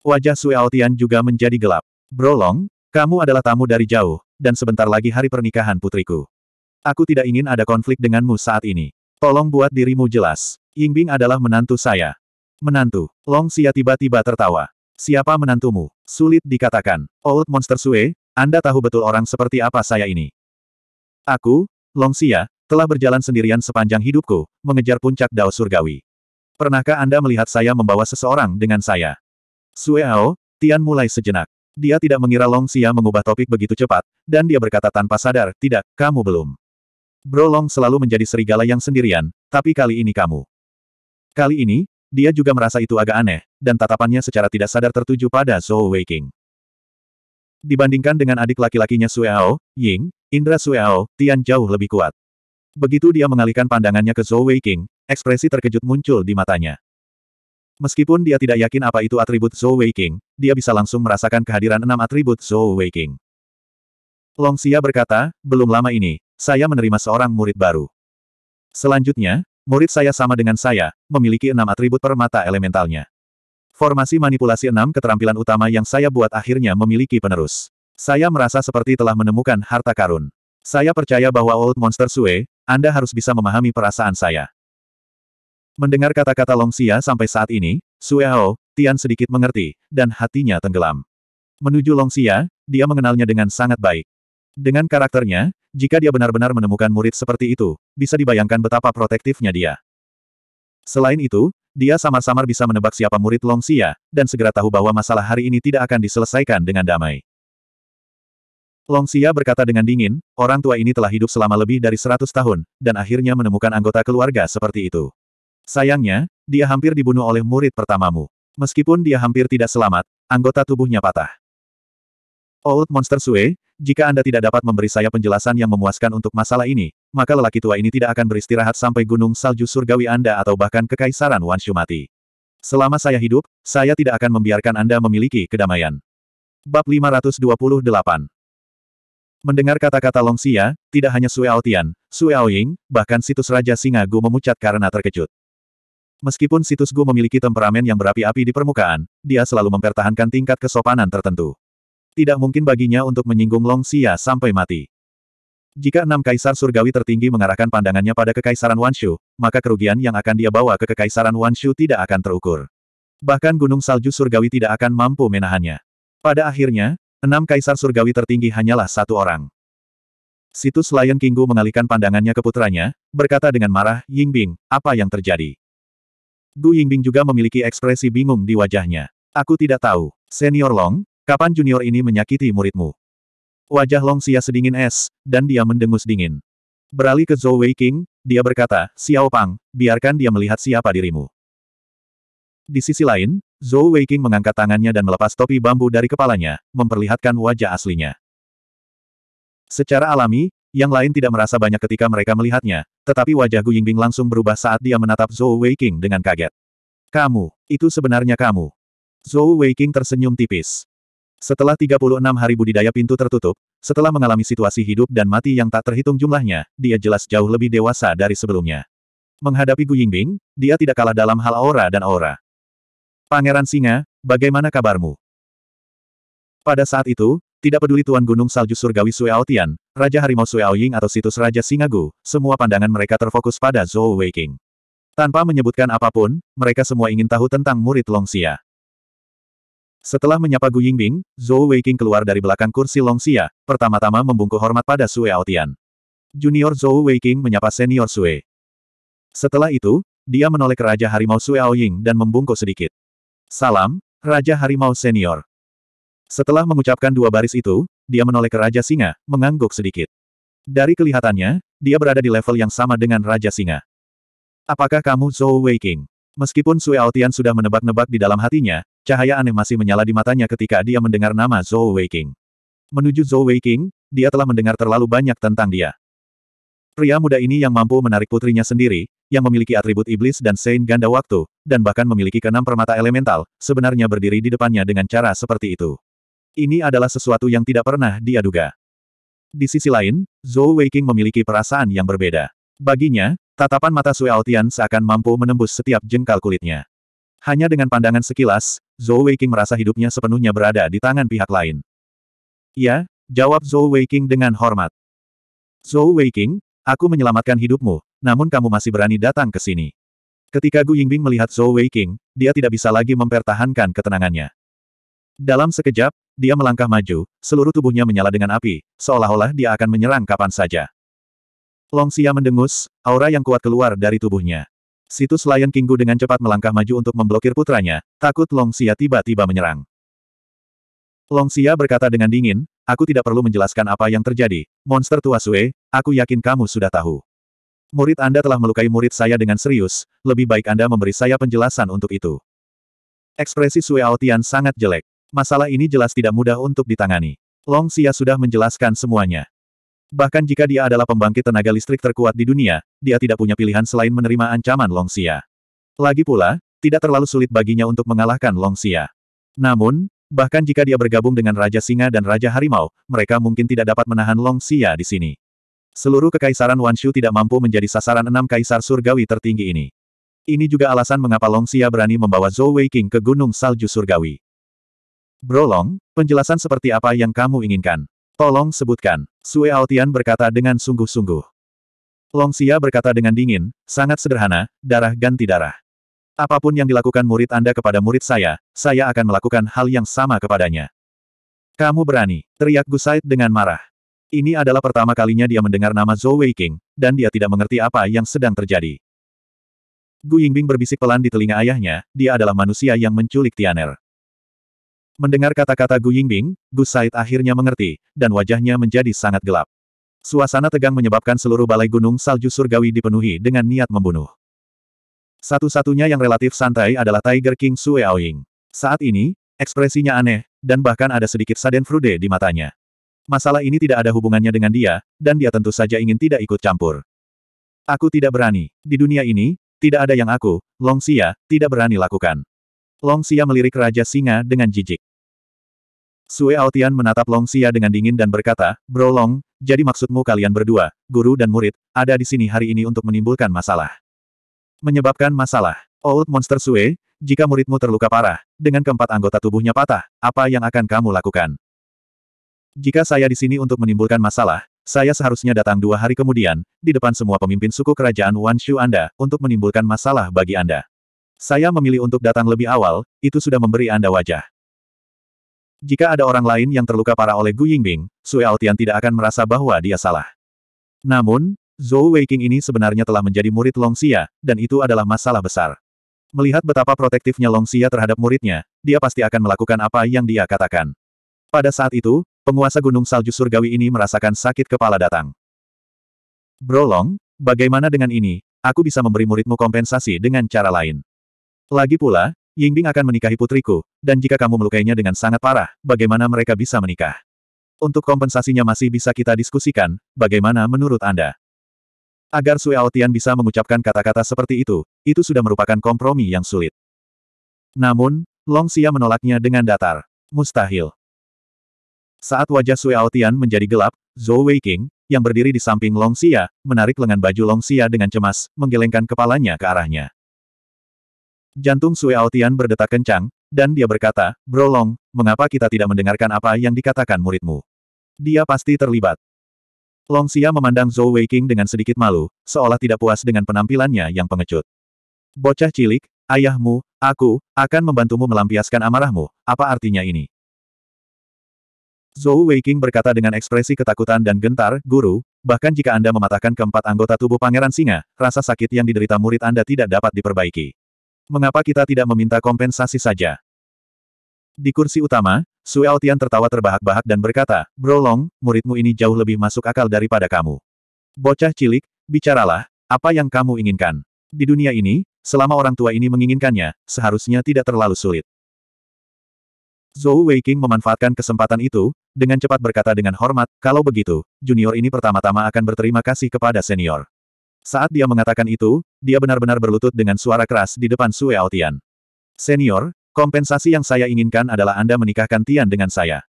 Wajah Sui Aotian juga menjadi gelap. Brolong, kamu adalah tamu dari jauh, dan sebentar lagi hari pernikahan putriku. Aku tidak ingin ada konflik denganmu saat ini. Tolong buat dirimu jelas. Yingbing adalah menantu saya. Menantu. Long Xia tiba-tiba tertawa. Siapa menantumu? Sulit dikatakan. Old Monster Sue, Anda tahu betul orang seperti apa saya ini. Aku, Long Xia, telah berjalan sendirian sepanjang hidupku, mengejar puncak dao surgawi. Pernahkah Anda melihat saya membawa seseorang dengan saya? Sueao, Tian mulai sejenak. Dia tidak mengira Long Xia mengubah topik begitu cepat, dan dia berkata tanpa sadar, tidak, kamu belum. Bro Long selalu menjadi serigala yang sendirian, tapi kali ini kamu. Kali ini, dia juga merasa itu agak aneh, dan tatapannya secara tidak sadar tertuju pada Zhou Weiqing. Dibandingkan dengan adik laki-lakinya Sueao, Ying, Indra Sueao, Tian jauh lebih kuat. Begitu dia mengalihkan pandangannya ke Zhou Weiqing, ekspresi terkejut muncul di matanya. Meskipun dia tidak yakin apa itu atribut Zhou Weiqing, dia bisa langsung merasakan kehadiran enam atribut Zhou Weiqing. Long Xia berkata, belum lama ini, saya menerima seorang murid baru. Selanjutnya, murid saya sama dengan saya, memiliki enam atribut permata elementalnya. Formasi manipulasi enam keterampilan utama yang saya buat akhirnya memiliki penerus. Saya merasa seperti telah menemukan harta karun. Saya percaya bahwa Old Monster Sue, anda harus bisa memahami perasaan saya. Mendengar kata-kata Long Xia sampai saat ini, Suehao, Tian sedikit mengerti, dan hatinya tenggelam. Menuju Long Xia, dia mengenalnya dengan sangat baik. Dengan karakternya, jika dia benar-benar menemukan murid seperti itu, bisa dibayangkan betapa protektifnya dia. Selain itu, dia samar-samar bisa menebak siapa murid Long Xia, dan segera tahu bahwa masalah hari ini tidak akan diselesaikan dengan damai. Long Xia berkata dengan dingin, orang tua ini telah hidup selama lebih dari seratus tahun, dan akhirnya menemukan anggota keluarga seperti itu. Sayangnya, dia hampir dibunuh oleh murid pertamamu. Meskipun dia hampir tidak selamat, anggota tubuhnya patah. Old Monster Sue, jika Anda tidak dapat memberi saya penjelasan yang memuaskan untuk masalah ini, maka lelaki tua ini tidak akan beristirahat sampai gunung salju surgawi Anda atau bahkan kekaisaran Wanshu mati. Selama saya hidup, saya tidak akan membiarkan Anda memiliki kedamaian. Bab 528 Mendengar kata-kata Long Xia, tidak hanya Sue Aotian, Sue Aoying, bahkan situs Raja Singa Gu memucat karena terkejut. Meskipun situs Gu memiliki temperamen yang berapi-api di permukaan, dia selalu mempertahankan tingkat kesopanan tertentu. Tidak mungkin baginya untuk menyinggung Long Xia sampai mati. Jika enam kaisar surgawi tertinggi mengarahkan pandangannya pada kekaisaran Wanshu, maka kerugian yang akan dia bawa ke kekaisaran Wanshu tidak akan terukur. Bahkan gunung salju surgawi tidak akan mampu menahannya. Pada akhirnya, Enam kaisar surgawi tertinggi hanyalah satu orang. Situs Lion Kinggu mengalihkan pandangannya ke putranya, berkata dengan marah, Yingbing, apa yang terjadi? Gu Yingbing juga memiliki ekspresi bingung di wajahnya. Aku tidak tahu, Senior Long, kapan junior ini menyakiti muridmu? Wajah Long Xia sedingin es, dan dia mendengus dingin. Beralih ke Zhou Wei King, dia berkata, Xiao Pang, biarkan dia melihat siapa dirimu. Di sisi lain, Zhou Weiqing mengangkat tangannya dan melepas topi bambu dari kepalanya, memperlihatkan wajah aslinya. Secara alami, yang lain tidak merasa banyak ketika mereka melihatnya, tetapi wajah Gu Yingbing langsung berubah saat dia menatap Zhou Weiqing dengan kaget. Kamu, itu sebenarnya kamu. Zhou Weiqing tersenyum tipis. Setelah 36 hari budidaya pintu tertutup, setelah mengalami situasi hidup dan mati yang tak terhitung jumlahnya, dia jelas jauh lebih dewasa dari sebelumnya. Menghadapi Gu Yingbing, dia tidak kalah dalam hal aura dan aura. Pangeran Singa, bagaimana kabarmu? Pada saat itu, tidak peduli Tuan Gunung Salju Surgawi Sueao Raja Harimau Sueao atau situs Raja Singagu, semua pandangan mereka terfokus pada Zhou Weiking. Tanpa menyebutkan apapun, mereka semua ingin tahu tentang murid Longxia. Setelah menyapa Gu Yingbing, Zhou Weiking keluar dari belakang kursi Longxia, pertama-tama membungkuk hormat pada Sueao Junior Zhou Weiking menyapa senior Sue. Setelah itu, dia menoleh ke Raja Harimau Sueao dan membungkuk sedikit. Salam, Raja Harimau Senior. Setelah mengucapkan dua baris itu, dia menoleh ke Raja Singa, mengangguk sedikit. Dari kelihatannya, dia berada di level yang sama dengan Raja Singa. Apakah kamu Zhou Weiking? Meskipun Sui Aotian sudah menebak-nebak di dalam hatinya, cahaya aneh masih menyala di matanya ketika dia mendengar nama Zhou Weiking. Menuju Zhou Weiking, dia telah mendengar terlalu banyak tentang dia. Pria muda ini yang mampu menarik putrinya sendiri, yang memiliki atribut iblis dan sein ganda waktu, dan bahkan memiliki keenam permata elemental, sebenarnya berdiri di depannya dengan cara seperti itu. Ini adalah sesuatu yang tidak pernah dia duga. Di sisi lain, Zhou Weiking memiliki perasaan yang berbeda. Baginya, tatapan mata Sui Altian seakan mampu menembus setiap jengkal kulitnya. Hanya dengan pandangan sekilas, Zhou Weiking merasa hidupnya sepenuhnya berada di tangan pihak lain. Ya, jawab Zhou Weiking dengan hormat. Zhou Weiking. Aku menyelamatkan hidupmu, namun kamu masih berani datang ke sini. Ketika Gu Yingbing melihat Zhou Weiqing, dia tidak bisa lagi mempertahankan ketenangannya. Dalam sekejap, dia melangkah maju, seluruh tubuhnya menyala dengan api, seolah-olah dia akan menyerang kapan saja. Long Xia mendengus, aura yang kuat keluar dari tubuhnya. Situs Lion King Gu dengan cepat melangkah maju untuk memblokir putranya, takut Long Xia tiba-tiba menyerang. Long Xia berkata dengan dingin, aku tidak perlu menjelaskan apa yang terjadi, monster tua Sue, Aku yakin kamu sudah tahu. Murid Anda telah melukai murid saya dengan serius, lebih baik Anda memberi saya penjelasan untuk itu. Ekspresi Sue Aotian sangat jelek. Masalah ini jelas tidak mudah untuk ditangani. Long Xia sudah menjelaskan semuanya. Bahkan jika dia adalah pembangkit tenaga listrik terkuat di dunia, dia tidak punya pilihan selain menerima ancaman Long Xia. Lagi pula, tidak terlalu sulit baginya untuk mengalahkan Long Xia. Namun, bahkan jika dia bergabung dengan Raja Singa dan Raja Harimau, mereka mungkin tidak dapat menahan Long Xia di sini. Seluruh kekaisaran Wanshu tidak mampu menjadi sasaran enam kaisar surgawi tertinggi ini. Ini juga alasan mengapa Long Xia berani membawa Zhou Wei King ke Gunung Salju Surgawi. Bro Long, penjelasan seperti apa yang kamu inginkan? Tolong sebutkan. Sue Altian berkata dengan sungguh-sungguh. Long Xia berkata dengan dingin, sangat sederhana, darah ganti darah. Apapun yang dilakukan murid Anda kepada murid saya, saya akan melakukan hal yang sama kepadanya. Kamu berani, teriak Gusaid dengan marah. Ini adalah pertama kalinya dia mendengar nama Zhou Weiqing, dan dia tidak mengerti apa yang sedang terjadi. Gu Yingbing berbisik pelan di telinga ayahnya, dia adalah manusia yang menculik Tianer. Mendengar kata-kata Gu Yingbing, Gu Said akhirnya mengerti, dan wajahnya menjadi sangat gelap. Suasana tegang menyebabkan seluruh balai gunung salju surgawi dipenuhi dengan niat membunuh. Satu-satunya yang relatif santai adalah Tiger King Sue Aoying. Saat ini, ekspresinya aneh, dan bahkan ada sedikit saden frude di matanya masalah ini tidak ada hubungannya dengan dia, dan dia tentu saja ingin tidak ikut campur. Aku tidak berani. Di dunia ini, tidak ada yang aku, Long Xia, tidak berani lakukan. Long Xia melirik Raja Singa dengan jijik. Sue Altian menatap Long Xia dengan dingin dan berkata, Bro Long, jadi maksudmu kalian berdua, guru dan murid, ada di sini hari ini untuk menimbulkan masalah. Menyebabkan masalah. Old Monster Sue, jika muridmu terluka parah, dengan keempat anggota tubuhnya patah, apa yang akan kamu lakukan? Jika saya di sini untuk menimbulkan masalah, saya seharusnya datang dua hari kemudian, di depan semua pemimpin suku kerajaan Wanshu Anda, untuk menimbulkan masalah bagi Anda. Saya memilih untuk datang lebih awal, itu sudah memberi Anda wajah. Jika ada orang lain yang terluka parah oleh Gu Yingbing, Sui Aotian tidak akan merasa bahwa dia salah. Namun, Zhou Weiqing ini sebenarnya telah menjadi murid Long Xia, dan itu adalah masalah besar. Melihat betapa protektifnya Long Xia terhadap muridnya, dia pasti akan melakukan apa yang dia katakan. Pada saat itu, penguasa gunung salju surgawi ini merasakan sakit kepala datang. Brolong, bagaimana dengan ini, aku bisa memberi muridmu kompensasi dengan cara lain. Lagi pula, Yingbing akan menikahi putriku, dan jika kamu melukainya dengan sangat parah, bagaimana mereka bisa menikah? Untuk kompensasinya masih bisa kita diskusikan, bagaimana menurut Anda? Agar Sui Aotian bisa mengucapkan kata-kata seperti itu, itu sudah merupakan kompromi yang sulit. Namun, Long Xia menolaknya dengan datar. Mustahil. Saat wajah Sui Aotian menjadi gelap, Zhou Weiqing, yang berdiri di samping Long Xia, menarik lengan baju Long Xia dengan cemas, menggelengkan kepalanya ke arahnya. Jantung Sui Aotian berdetak kencang, dan dia berkata, Bro Long, mengapa kita tidak mendengarkan apa yang dikatakan muridmu? Dia pasti terlibat. Long Xia memandang Zhou Weiqing dengan sedikit malu, seolah tidak puas dengan penampilannya yang pengecut. Bocah cilik, ayahmu, aku, akan membantumu melampiaskan amarahmu, apa artinya ini? Zhou Weiqing berkata dengan ekspresi ketakutan dan gentar, Guru, bahkan jika Anda mematahkan keempat anggota tubuh Pangeran Singa, rasa sakit yang diderita murid Anda tidak dapat diperbaiki. Mengapa kita tidak meminta kompensasi saja? Di kursi utama, Su Tian tertawa terbahak-bahak dan berkata, Bro Long, muridmu ini jauh lebih masuk akal daripada kamu. Bocah cilik, bicaralah, apa yang kamu inginkan. Di dunia ini, selama orang tua ini menginginkannya, seharusnya tidak terlalu sulit. Zhou Weiqing memanfaatkan kesempatan itu, dengan cepat berkata dengan hormat, kalau begitu, junior ini pertama-tama akan berterima kasih kepada senior. Saat dia mengatakan itu, dia benar-benar berlutut dengan suara keras di depan Sue Aotian. Senior, kompensasi yang saya inginkan adalah Anda menikahkan Tian dengan saya.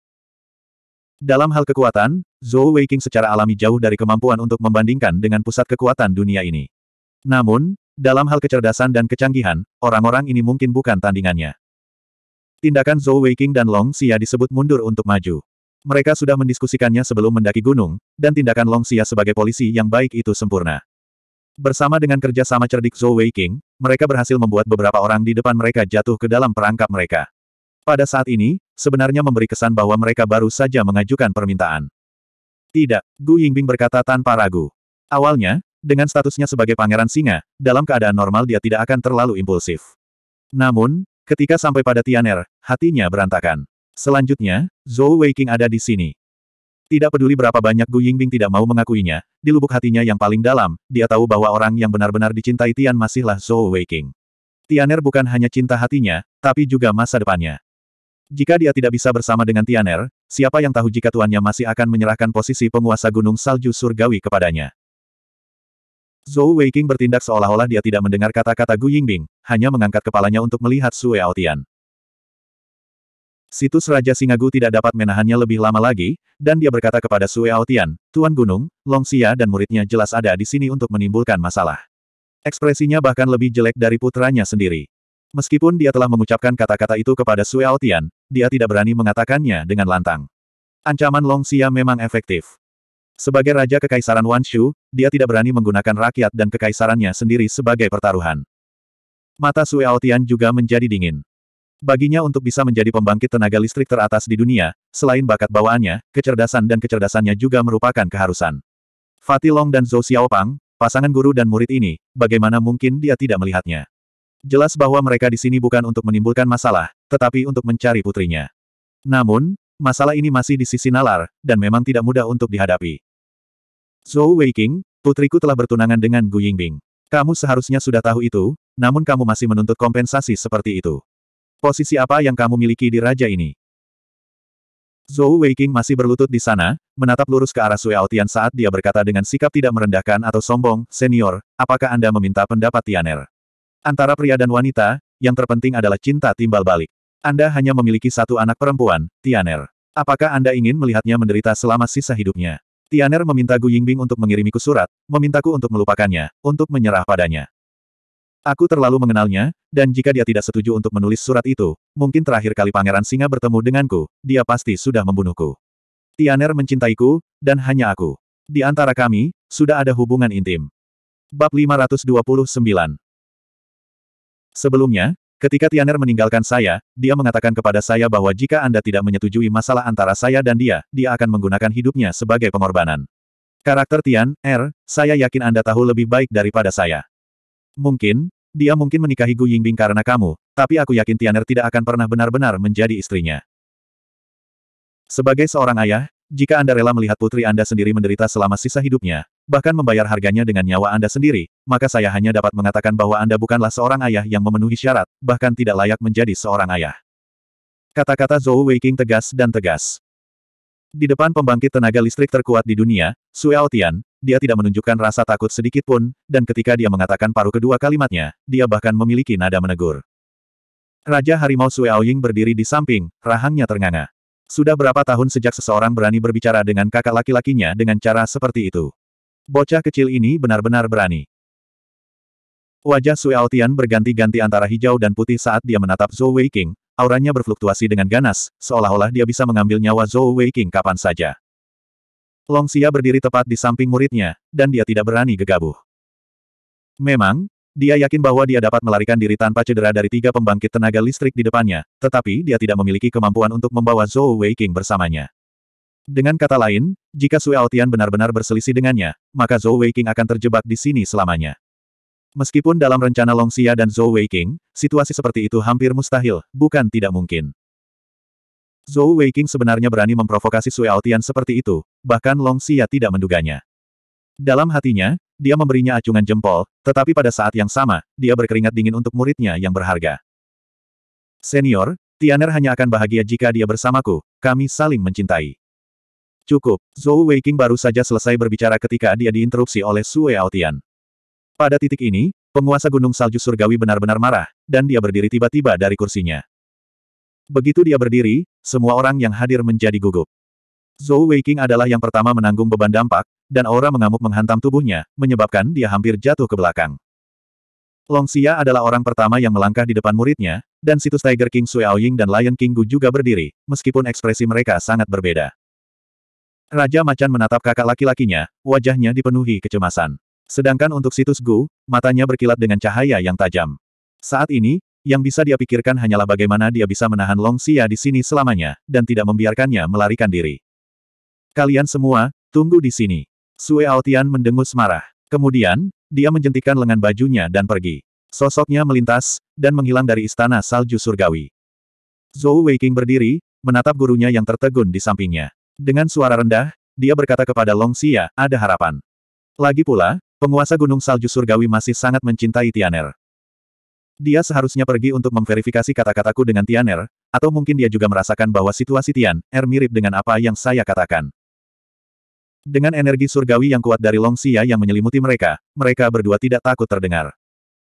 Dalam hal kekuatan, Zhou Weiqing secara alami jauh dari kemampuan untuk membandingkan dengan pusat kekuatan dunia ini. Namun, dalam hal kecerdasan dan kecanggihan, orang-orang ini mungkin bukan tandingannya. Tindakan Zhou Weiqing dan Long Xia disebut mundur untuk maju. Mereka sudah mendiskusikannya sebelum mendaki gunung, dan tindakan Long Xia sebagai polisi yang baik itu sempurna. Bersama dengan kerja sama cerdik Zhou Weiqing, mereka berhasil membuat beberapa orang di depan mereka jatuh ke dalam perangkap mereka. Pada saat ini, sebenarnya memberi kesan bahwa mereka baru saja mengajukan permintaan. Tidak, Gu Yingbing berkata tanpa ragu. Awalnya, dengan statusnya sebagai pangeran singa, dalam keadaan normal dia tidak akan terlalu impulsif. Namun, Ketika sampai pada Tianer, hatinya berantakan. Selanjutnya, Zhou Weiqing ada di sini. Tidak peduli berapa banyak Gu Yingbing tidak mau mengakuinya, di lubuk hatinya yang paling dalam, dia tahu bahwa orang yang benar-benar dicintai Tian masihlah Zhou Weiqing. Tianer bukan hanya cinta hatinya, tapi juga masa depannya. Jika dia tidak bisa bersama dengan Tianer, siapa yang tahu jika tuannya masih akan menyerahkan posisi penguasa Gunung Salju Surgawi kepadanya. Zhou Weiqing bertindak seolah-olah dia tidak mendengar kata-kata Gu Yingbing, hanya mengangkat kepalanya untuk melihat Sue Aotian. Situs Raja Singagu tidak dapat menahannya lebih lama lagi, dan dia berkata kepada Sue Aotian, Tuan Gunung, Longxia dan muridnya jelas ada di sini untuk menimbulkan masalah. Ekspresinya bahkan lebih jelek dari putranya sendiri. Meskipun dia telah mengucapkan kata-kata itu kepada Sue Aotian, dia tidak berani mengatakannya dengan lantang. Ancaman Longxia memang efektif. Sebagai raja kekaisaran Wanshu, dia tidak berani menggunakan rakyat dan kekaisarannya sendiri sebagai pertaruhan. Mata Sue Aotian juga menjadi dingin. Baginya untuk bisa menjadi pembangkit tenaga listrik teratas di dunia, selain bakat bawaannya, kecerdasan dan kecerdasannya juga merupakan keharusan. Fatilong dan Zhou Xiaopang, pasangan guru dan murid ini, bagaimana mungkin dia tidak melihatnya. Jelas bahwa mereka di sini bukan untuk menimbulkan masalah, tetapi untuk mencari putrinya. Namun, masalah ini masih di sisi nalar, dan memang tidak mudah untuk dihadapi. Zhou Weiqing, putriku telah bertunangan dengan Gu Yingbing. Kamu seharusnya sudah tahu itu, namun kamu masih menuntut kompensasi seperti itu. Posisi apa yang kamu miliki di raja ini? Zhou Weiqing masih berlutut di sana, menatap lurus ke arah Sue Aotian saat dia berkata dengan sikap tidak merendahkan atau sombong, Senior, apakah Anda meminta pendapat Tianer? Antara pria dan wanita, yang terpenting adalah cinta timbal balik. Anda hanya memiliki satu anak perempuan, Tianer. Apakah Anda ingin melihatnya menderita selama sisa hidupnya? Tianer meminta Gu Yingbing untuk mengirimiku surat, memintaku untuk melupakannya, untuk menyerah padanya. Aku terlalu mengenalnya, dan jika dia tidak setuju untuk menulis surat itu, mungkin terakhir kali Pangeran Singa bertemu denganku, dia pasti sudah membunuhku. Tianer mencintaiku, dan hanya aku. Di antara kami, sudah ada hubungan intim. Bab 529 Sebelumnya, Ketika Tianer meninggalkan saya, dia mengatakan kepada saya bahwa jika Anda tidak menyetujui masalah antara saya dan dia, dia akan menggunakan hidupnya sebagai pengorbanan. Karakter Tian, R, er, saya yakin Anda tahu lebih baik daripada saya. Mungkin, dia mungkin menikahi Gu Yingbing karena kamu, tapi aku yakin Tianer tidak akan pernah benar-benar menjadi istrinya. Sebagai seorang ayah, jika Anda rela melihat putri Anda sendiri menderita selama sisa hidupnya, bahkan membayar harganya dengan nyawa Anda sendiri, maka saya hanya dapat mengatakan bahwa Anda bukanlah seorang ayah yang memenuhi syarat, bahkan tidak layak menjadi seorang ayah. Kata-kata Zhou Weiqing tegas dan tegas. Di depan pembangkit tenaga listrik terkuat di dunia, Sueo Tian, dia tidak menunjukkan rasa takut sedikit pun, dan ketika dia mengatakan paruh kedua kalimatnya, dia bahkan memiliki nada menegur. Raja Harimau Sueo Ying berdiri di samping, rahangnya ternganga. Sudah berapa tahun sejak seseorang berani berbicara dengan kakak laki-lakinya dengan cara seperti itu? Bocah kecil ini benar-benar berani. Wajah Sui Aotian berganti-ganti antara hijau dan putih saat dia menatap Zhou Weiqing, auranya berfluktuasi dengan ganas, seolah-olah dia bisa mengambil nyawa Zhou Weiqing kapan saja. Long Xia berdiri tepat di samping muridnya, dan dia tidak berani gegabuh. Memang, dia yakin bahwa dia dapat melarikan diri tanpa cedera dari tiga pembangkit tenaga listrik di depannya, tetapi dia tidak memiliki kemampuan untuk membawa Zhou Weiqing bersamanya. Dengan kata lain, jika Sui Aotian benar-benar berselisih dengannya, maka Zhou Weiqing akan terjebak di sini selamanya. Meskipun dalam rencana Long Xia dan Zhou Weiqing, situasi seperti itu hampir mustahil, bukan tidak mungkin. Zhou Weiqing sebenarnya berani memprovokasi Sui Aotian seperti itu, bahkan Long Xia tidak menduganya. Dalam hatinya, dia memberinya acungan jempol, tetapi pada saat yang sama, dia berkeringat dingin untuk muridnya yang berharga. Senior, Tianer hanya akan bahagia jika dia bersamaku, kami saling mencintai. Cukup, Zhou Weiqing baru saja selesai berbicara ketika dia diinterupsi oleh Sue Aotian. Pada titik ini, penguasa Gunung Salju Surgawi benar-benar marah, dan dia berdiri tiba-tiba dari kursinya. Begitu dia berdiri, semua orang yang hadir menjadi gugup. Zhou Weiqing adalah yang pertama menanggung beban dampak, dan aura mengamuk menghantam tubuhnya, menyebabkan dia hampir jatuh ke belakang. Long Xia adalah orang pertama yang melangkah di depan muridnya, dan situs Tiger King Sui Aoying dan Lion King Gu juga berdiri, meskipun ekspresi mereka sangat berbeda. Raja Macan menatap kakak laki-lakinya, wajahnya dipenuhi kecemasan. Sedangkan untuk situs Gu, matanya berkilat dengan cahaya yang tajam. Saat ini, yang bisa dia pikirkan hanyalah bagaimana dia bisa menahan Long Xia di sini selamanya, dan tidak membiarkannya melarikan diri. Kalian semua, tunggu di sini. Sue Aotian mendengus marah. Kemudian, dia menjentikan lengan bajunya dan pergi. Sosoknya melintas, dan menghilang dari istana salju surgawi. Zhou Weiking berdiri, menatap gurunya yang tertegun di sampingnya. Dengan suara rendah, dia berkata kepada Long Xia, ada harapan. Lagi pula, penguasa Gunung Salju Surgawi masih sangat mencintai Tianer. Dia seharusnya pergi untuk memverifikasi kata-kataku dengan Tianer, atau mungkin dia juga merasakan bahwa situasi Tian, Er mirip dengan apa yang saya katakan. Dengan energi surgawi yang kuat dari Long Xia yang menyelimuti mereka, mereka berdua tidak takut terdengar.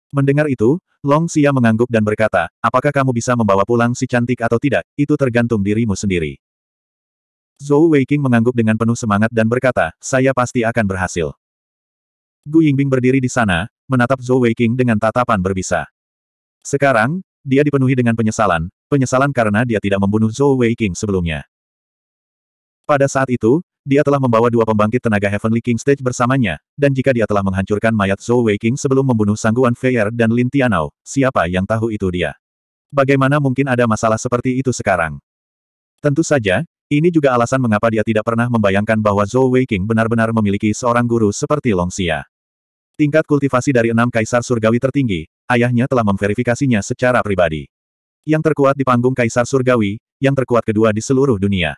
Mendengar itu, Long Xia mengangguk dan berkata, apakah kamu bisa membawa pulang si cantik atau tidak, itu tergantung dirimu sendiri. Zhou Weiqing mengangguk dengan penuh semangat dan berkata, saya pasti akan berhasil. Gu Yingbing berdiri di sana, menatap Zhou Weiqing dengan tatapan berbisa. Sekarang, dia dipenuhi dengan penyesalan, penyesalan karena dia tidak membunuh Zhou Weiqing sebelumnya. Pada saat itu, dia telah membawa dua pembangkit tenaga Heavenly King Stage bersamanya, dan jika dia telah menghancurkan mayat Zhou Weiqing sebelum membunuh Sangguan Feier dan Lin Tianao, siapa yang tahu itu dia? Bagaimana mungkin ada masalah seperti itu sekarang? Tentu saja, ini juga alasan mengapa dia tidak pernah membayangkan bahwa Zhou Weiqing benar-benar memiliki seorang guru seperti Long Xia. Tingkat kultivasi dari enam kaisar surgawi tertinggi, ayahnya telah memverifikasinya secara pribadi. Yang terkuat di panggung kaisar surgawi, yang terkuat kedua di seluruh dunia.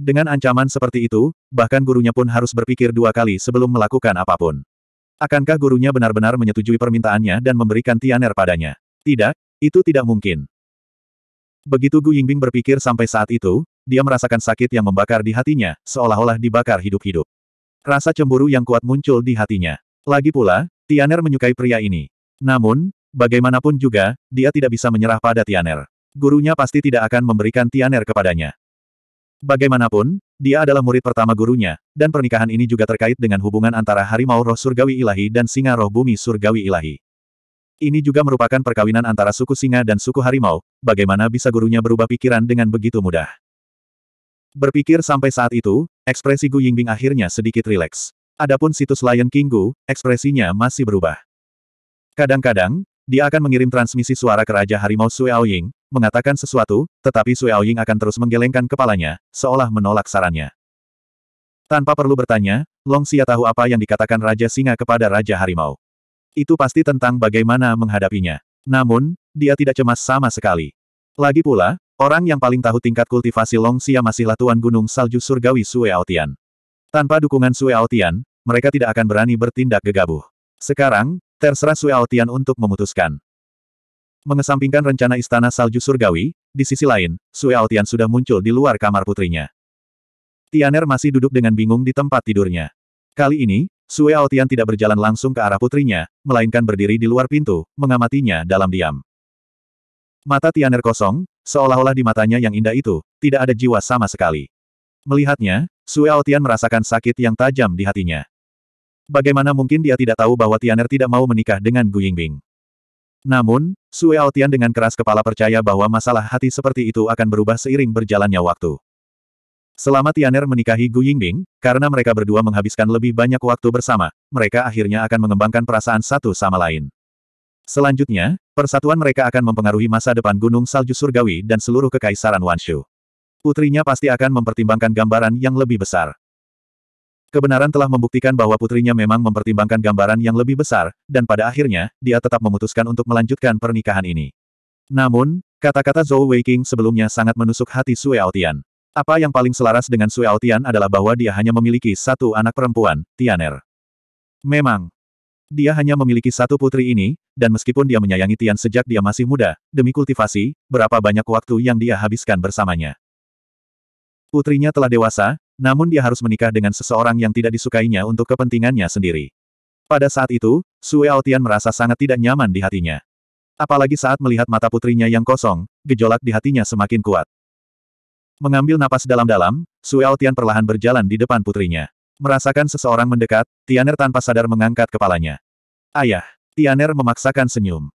Dengan ancaman seperti itu, bahkan gurunya pun harus berpikir dua kali sebelum melakukan apapun. Akankah gurunya benar-benar menyetujui permintaannya dan memberikan Tianer padanya? Tidak, itu tidak mungkin. Begitu Gu Yingbing berpikir sampai saat itu, dia merasakan sakit yang membakar di hatinya, seolah-olah dibakar hidup-hidup. Rasa cemburu yang kuat muncul di hatinya. Lagi pula, Tianer menyukai pria ini. Namun, bagaimanapun juga, dia tidak bisa menyerah pada Tianer. Gurunya pasti tidak akan memberikan Tianer kepadanya. Bagaimanapun, dia adalah murid pertama gurunya, dan pernikahan ini juga terkait dengan hubungan antara harimau roh surgawi ilahi dan singa roh bumi surgawi ilahi. Ini juga merupakan perkawinan antara suku singa dan suku harimau, bagaimana bisa gurunya berubah pikiran dengan begitu mudah. Berpikir sampai saat itu, ekspresi Gu Yingbing akhirnya sedikit rileks. Adapun situs Lion King Gu, ekspresinya masih berubah. Kadang-kadang, dia akan mengirim transmisi suara ke Raja Harimau Sui Aoying, mengatakan sesuatu, tetapi Sui Aoying akan terus menggelengkan kepalanya, seolah menolak sarannya. Tanpa perlu bertanya, Long Xia tahu apa yang dikatakan Raja Singa kepada Raja Harimau. Itu pasti tentang bagaimana menghadapinya. Namun, dia tidak cemas sama sekali. Lagi pula, Orang yang paling tahu tingkat kultivasi Long Longxia masihlah Tuan Gunung Salju Surgawi Sue Aotian. Tanpa dukungan Sue Aotian, mereka tidak akan berani bertindak gegabah. Sekarang, terserah Sue Aotian untuk memutuskan. Mengesampingkan rencana Istana Salju Surgawi, di sisi lain, Sue Aotian sudah muncul di luar kamar putrinya. Tianer masih duduk dengan bingung di tempat tidurnya. Kali ini, Sue Aotian tidak berjalan langsung ke arah putrinya, melainkan berdiri di luar pintu, mengamatinya dalam diam. Mata Tianer kosong, seolah-olah di matanya yang indah itu, tidak ada jiwa sama sekali. Melihatnya, Sue Aotian merasakan sakit yang tajam di hatinya. Bagaimana mungkin dia tidak tahu bahwa Tianer tidak mau menikah dengan Gu Yingbing? Namun, Sue Aotian dengan keras kepala percaya bahwa masalah hati seperti itu akan berubah seiring berjalannya waktu. Selama Tianer menikahi Gu Yingbing, karena mereka berdua menghabiskan lebih banyak waktu bersama, mereka akhirnya akan mengembangkan perasaan satu sama lain. Selanjutnya, persatuan mereka akan mempengaruhi masa depan Gunung Salju Surgawi dan seluruh kekaisaran Wanshu. Putrinya pasti akan mempertimbangkan gambaran yang lebih besar. Kebenaran telah membuktikan bahwa putrinya memang mempertimbangkan gambaran yang lebih besar, dan pada akhirnya, dia tetap memutuskan untuk melanjutkan pernikahan ini. Namun, kata-kata Zhou Weiqing sebelumnya sangat menusuk hati Sue Aotian. Apa yang paling selaras dengan Sue Aotian adalah bahwa dia hanya memiliki satu anak perempuan, Tianer. Memang, dia hanya memiliki satu putri ini, dan meskipun dia menyayangi Tian sejak dia masih muda, demi kultivasi, berapa banyak waktu yang dia habiskan bersamanya. Putrinya telah dewasa, namun dia harus menikah dengan seseorang yang tidak disukainya untuk kepentingannya sendiri. Pada saat itu, Sue Aotian merasa sangat tidak nyaman di hatinya. Apalagi saat melihat mata putrinya yang kosong, gejolak di hatinya semakin kuat. Mengambil napas dalam-dalam, Sue Aotian perlahan berjalan di depan putrinya. Merasakan seseorang mendekat, Tianer tanpa sadar mengangkat kepalanya. Ayah, Tianer memaksakan senyum.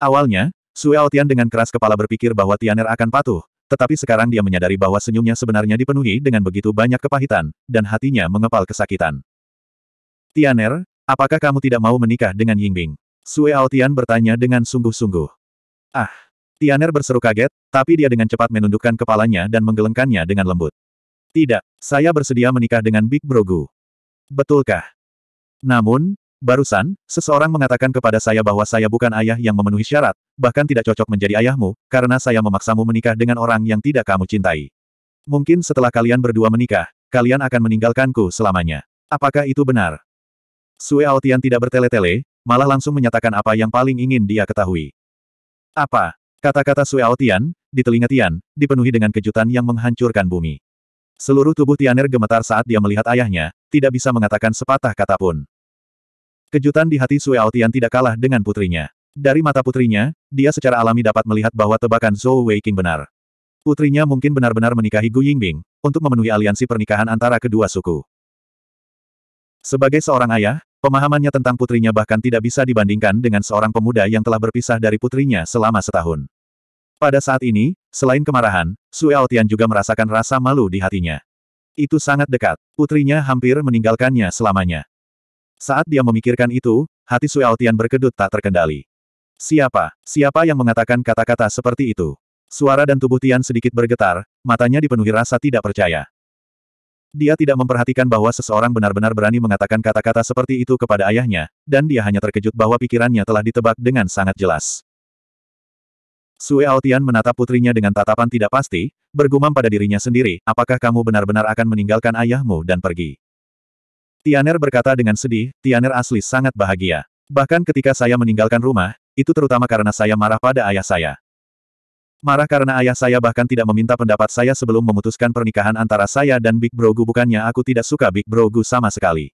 Awalnya, Sue Aotian dengan keras kepala berpikir bahwa Tianer akan patuh, tetapi sekarang dia menyadari bahwa senyumnya sebenarnya dipenuhi dengan begitu banyak kepahitan, dan hatinya mengepal kesakitan. Tianer, apakah kamu tidak mau menikah dengan Yingbing? Sue Aotian bertanya dengan sungguh-sungguh. Ah! Tianer berseru kaget, tapi dia dengan cepat menundukkan kepalanya dan menggelengkannya dengan lembut. Tidak, saya bersedia menikah dengan Big Brogu. Betulkah? Namun, barusan, seseorang mengatakan kepada saya bahwa saya bukan ayah yang memenuhi syarat, bahkan tidak cocok menjadi ayahmu, karena saya memaksamu menikah dengan orang yang tidak kamu cintai. Mungkin setelah kalian berdua menikah, kalian akan meninggalkanku selamanya. Apakah itu benar? Sue Aotian tidak bertele-tele, malah langsung menyatakan apa yang paling ingin dia ketahui. Apa? Kata-kata Sue Aotian, di telinga Tian, dipenuhi dengan kejutan yang menghancurkan bumi. Seluruh tubuh Tianer gemetar saat dia melihat ayahnya, tidak bisa mengatakan sepatah kata pun. Kejutan di hati Sue Aotian tidak kalah dengan putrinya. Dari mata putrinya, dia secara alami dapat melihat bahwa tebakan Zhou Weiqing benar. Putrinya mungkin benar-benar menikahi Gu Yingbing, untuk memenuhi aliansi pernikahan antara kedua suku. Sebagai seorang ayah, pemahamannya tentang putrinya bahkan tidak bisa dibandingkan dengan seorang pemuda yang telah berpisah dari putrinya selama setahun. Pada saat ini, selain kemarahan, Suel Tian juga merasakan rasa malu di hatinya. Itu sangat dekat, putrinya hampir meninggalkannya selamanya. Saat dia memikirkan itu, hati Suel Tian berkedut tak terkendali. Siapa, siapa yang mengatakan kata-kata seperti itu? Suara dan tubuh Tian sedikit bergetar, matanya dipenuhi rasa tidak percaya. Dia tidak memperhatikan bahwa seseorang benar-benar berani mengatakan kata-kata seperti itu kepada ayahnya, dan dia hanya terkejut bahwa pikirannya telah ditebak dengan sangat jelas. Sue Aotian menatap putrinya dengan tatapan tidak pasti, bergumam pada dirinya sendiri, apakah kamu benar-benar akan meninggalkan ayahmu dan pergi? Tianer berkata dengan sedih, Tianer asli sangat bahagia. Bahkan ketika saya meninggalkan rumah, itu terutama karena saya marah pada ayah saya. Marah karena ayah saya bahkan tidak meminta pendapat saya sebelum memutuskan pernikahan antara saya dan Big Brogu bukannya aku tidak suka Big Brogu sama sekali.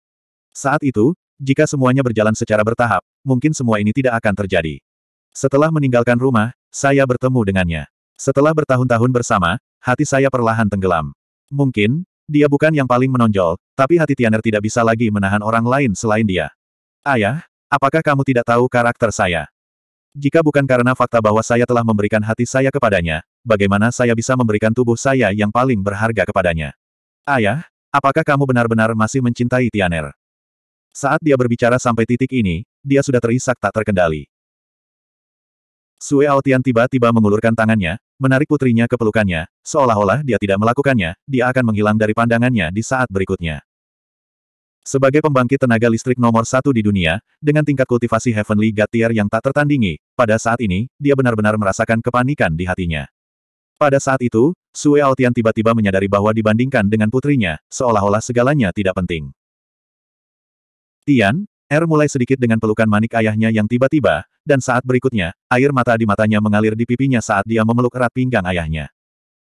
Saat itu, jika semuanya berjalan secara bertahap, mungkin semua ini tidak akan terjadi. Setelah meninggalkan rumah, saya bertemu dengannya. Setelah bertahun-tahun bersama, hati saya perlahan tenggelam. Mungkin, dia bukan yang paling menonjol, tapi hati Tianer tidak bisa lagi menahan orang lain selain dia. Ayah, apakah kamu tidak tahu karakter saya? Jika bukan karena fakta bahwa saya telah memberikan hati saya kepadanya, bagaimana saya bisa memberikan tubuh saya yang paling berharga kepadanya? Ayah, apakah kamu benar-benar masih mencintai Tianer? Saat dia berbicara sampai titik ini, dia sudah terisak tak terkendali. Sue Aotian tiba-tiba mengulurkan tangannya, menarik putrinya ke pelukannya, seolah-olah dia tidak melakukannya, dia akan menghilang dari pandangannya di saat berikutnya. Sebagai pembangkit tenaga listrik nomor satu di dunia, dengan tingkat kultivasi Heavenly God Tier yang tak tertandingi, pada saat ini, dia benar-benar merasakan kepanikan di hatinya. Pada saat itu, Sue Aotian tiba-tiba menyadari bahwa dibandingkan dengan putrinya, seolah-olah segalanya tidak penting. Tian, R mulai sedikit dengan pelukan manik ayahnya yang tiba-tiba, dan saat berikutnya, air mata di matanya mengalir di pipinya saat dia memeluk erat pinggang ayahnya.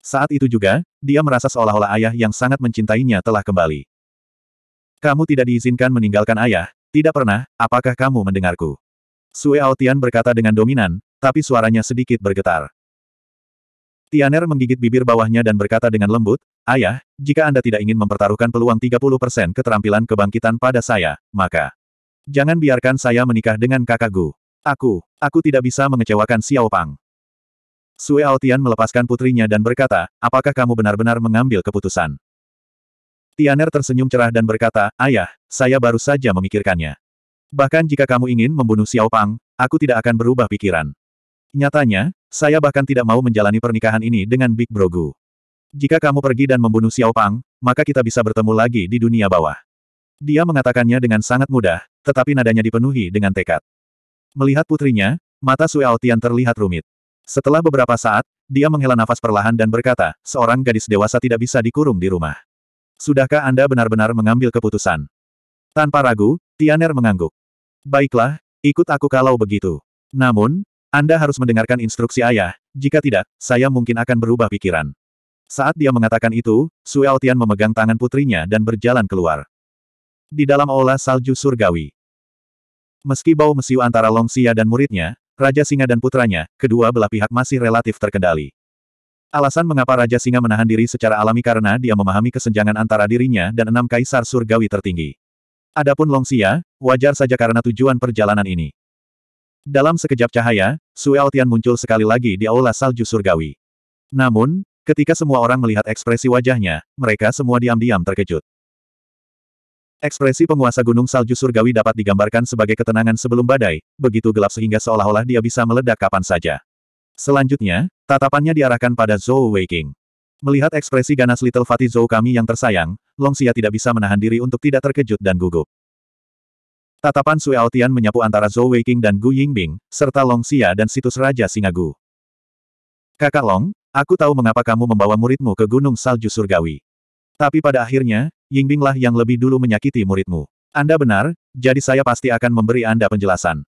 Saat itu juga, dia merasa seolah-olah ayah yang sangat mencintainya telah kembali. Kamu tidak diizinkan meninggalkan ayah, tidak pernah, apakah kamu mendengarku? Sue Aotian berkata dengan dominan, tapi suaranya sedikit bergetar. Tianer menggigit bibir bawahnya dan berkata dengan lembut, Ayah, jika Anda tidak ingin mempertaruhkan peluang 30% keterampilan kebangkitan pada saya, maka... Jangan biarkan saya menikah dengan kakakku. Aku, aku tidak bisa mengecewakan Xiao Pang. Sue Altian melepaskan putrinya dan berkata, apakah kamu benar-benar mengambil keputusan? Tianer tersenyum cerah dan berkata, ayah, saya baru saja memikirkannya. Bahkan jika kamu ingin membunuh Xiao Pang, aku tidak akan berubah pikiran. Nyatanya, saya bahkan tidak mau menjalani pernikahan ini dengan Big Brogu. Jika kamu pergi dan membunuh Xiao Pang, maka kita bisa bertemu lagi di dunia bawah. Dia mengatakannya dengan sangat mudah, tetapi nadanya dipenuhi dengan tekad. Melihat putrinya, mata Sui Aotian terlihat rumit. Setelah beberapa saat, dia menghela nafas perlahan dan berkata, seorang gadis dewasa tidak bisa dikurung di rumah. Sudahkah Anda benar-benar mengambil keputusan? Tanpa ragu, Tianer mengangguk. Baiklah, ikut aku kalau begitu. Namun, Anda harus mendengarkan instruksi ayah, jika tidak, saya mungkin akan berubah pikiran. Saat dia mengatakan itu, Aotian memegang tangan putrinya dan berjalan keluar di dalam aula salju surgawi. Meski bau mesiu antara Longxia dan muridnya, Raja Singa dan putranya, kedua belah pihak masih relatif terkendali. Alasan mengapa Raja Singa menahan diri secara alami karena dia memahami kesenjangan antara dirinya dan enam kaisar surgawi tertinggi. Adapun Longxia, wajar saja karena tujuan perjalanan ini. Dalam sekejap cahaya, Sue Altian muncul sekali lagi di aula salju surgawi. Namun, ketika semua orang melihat ekspresi wajahnya, mereka semua diam-diam terkejut. Ekspresi penguasa gunung salju surgawi dapat digambarkan sebagai ketenangan sebelum badai, begitu gelap sehingga seolah-olah dia bisa meledak kapan saja. Selanjutnya, tatapannya diarahkan pada Zhou Weiqing. Melihat ekspresi ganas Little Fatty Zhou kami yang tersayang, Long Xia tidak bisa menahan diri untuk tidak terkejut dan gugup. Tatapan Sui Aotian menyapu antara Zhou Weiqing dan Gu Yingbing, serta Long Xia dan situs Raja Singagu. Kakak Long, aku tahu mengapa kamu membawa muridmu ke Gunung Salju Surgawi. Tapi pada akhirnya, Yingbinglah yang lebih dulu menyakiti muridmu. Anda benar, jadi saya pasti akan memberi Anda penjelasan.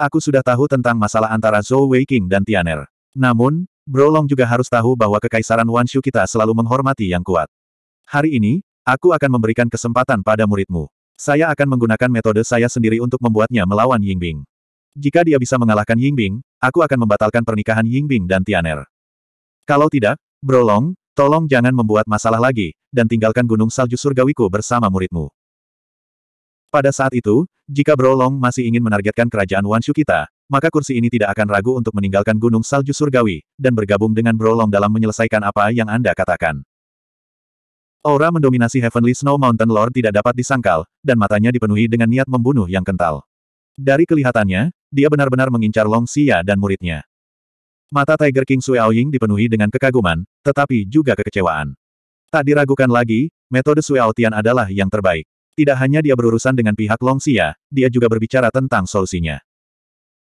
Aku sudah tahu tentang masalah antara Zhou Weiqing dan Tianer. Namun, Bro Long juga harus tahu bahwa kekaisaran Wanshu kita selalu menghormati yang kuat. Hari ini, aku akan memberikan kesempatan pada muridmu. Saya akan menggunakan metode saya sendiri untuk membuatnya melawan Yingbing. Jika dia bisa mengalahkan Yingbing, aku akan membatalkan pernikahan Yingbing dan Tianer. Kalau tidak, Bro Long, Tolong jangan membuat masalah lagi, dan tinggalkan gunung salju surgawiku bersama muridmu. Pada saat itu, jika Brolong masih ingin menargetkan kerajaan Wanshu kita, maka kursi ini tidak akan ragu untuk meninggalkan gunung salju surgawi, dan bergabung dengan Brolong dalam menyelesaikan apa yang Anda katakan. Aura mendominasi Heavenly Snow Mountain Lord tidak dapat disangkal, dan matanya dipenuhi dengan niat membunuh yang kental. Dari kelihatannya, dia benar-benar mengincar Long Xia dan muridnya. Mata Tiger King Aoying dipenuhi dengan kekaguman, tetapi juga kekecewaan. Tak diragukan lagi, metode Suaotian adalah yang terbaik. Tidak hanya dia berurusan dengan pihak Longxia, dia juga berbicara tentang solusinya.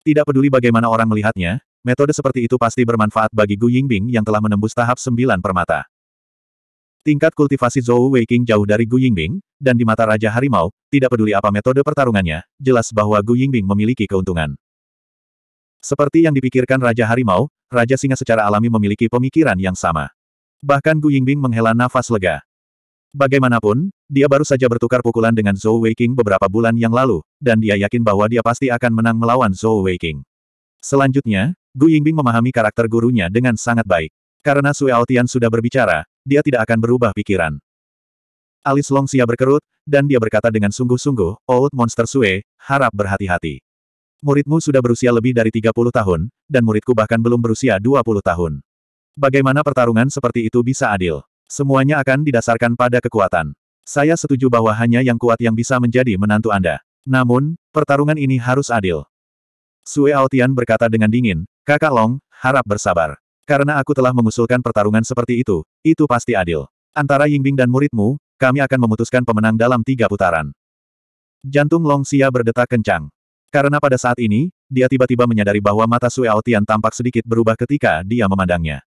Tidak peduli bagaimana orang melihatnya, metode seperti itu pasti bermanfaat bagi Gu Yingbing yang telah menembus tahap sembilan permata. Tingkat kultivasi Zhou Weiqing jauh dari Gu Yingbing, dan di mata Raja Harimau, tidak peduli apa metode pertarungannya, jelas bahwa Gu Yingbing memiliki keuntungan. Seperti yang dipikirkan Raja Harimau, Raja Singa secara alami memiliki pemikiran yang sama. Bahkan Gu Yingbing menghela nafas lega. Bagaimanapun, dia baru saja bertukar pukulan dengan Zhou Weiqing beberapa bulan yang lalu, dan dia yakin bahwa dia pasti akan menang melawan Zhou Weiqing. Selanjutnya, Gu Yingbing memahami karakter gurunya dengan sangat baik. Karena Sui Aotian sudah berbicara, dia tidak akan berubah pikiran. Alis Longsia berkerut, dan dia berkata dengan sungguh-sungguh, Old oh, Monster Sue, harap berhati-hati. Muridmu sudah berusia lebih dari 30 tahun, dan muridku bahkan belum berusia 20 tahun. Bagaimana pertarungan seperti itu bisa adil? Semuanya akan didasarkan pada kekuatan. Saya setuju bahwa hanya yang kuat yang bisa menjadi menantu Anda. Namun, pertarungan ini harus adil. Sue Aotian berkata dengan dingin, Kakak Long, harap bersabar. Karena aku telah mengusulkan pertarungan seperti itu, itu pasti adil. Antara Yingbing dan muridmu, kami akan memutuskan pemenang dalam tiga putaran. Jantung Long Xia berdetak kencang. Karena pada saat ini, dia tiba-tiba menyadari bahwa mata Suiao Aotian tampak sedikit berubah ketika dia memandangnya.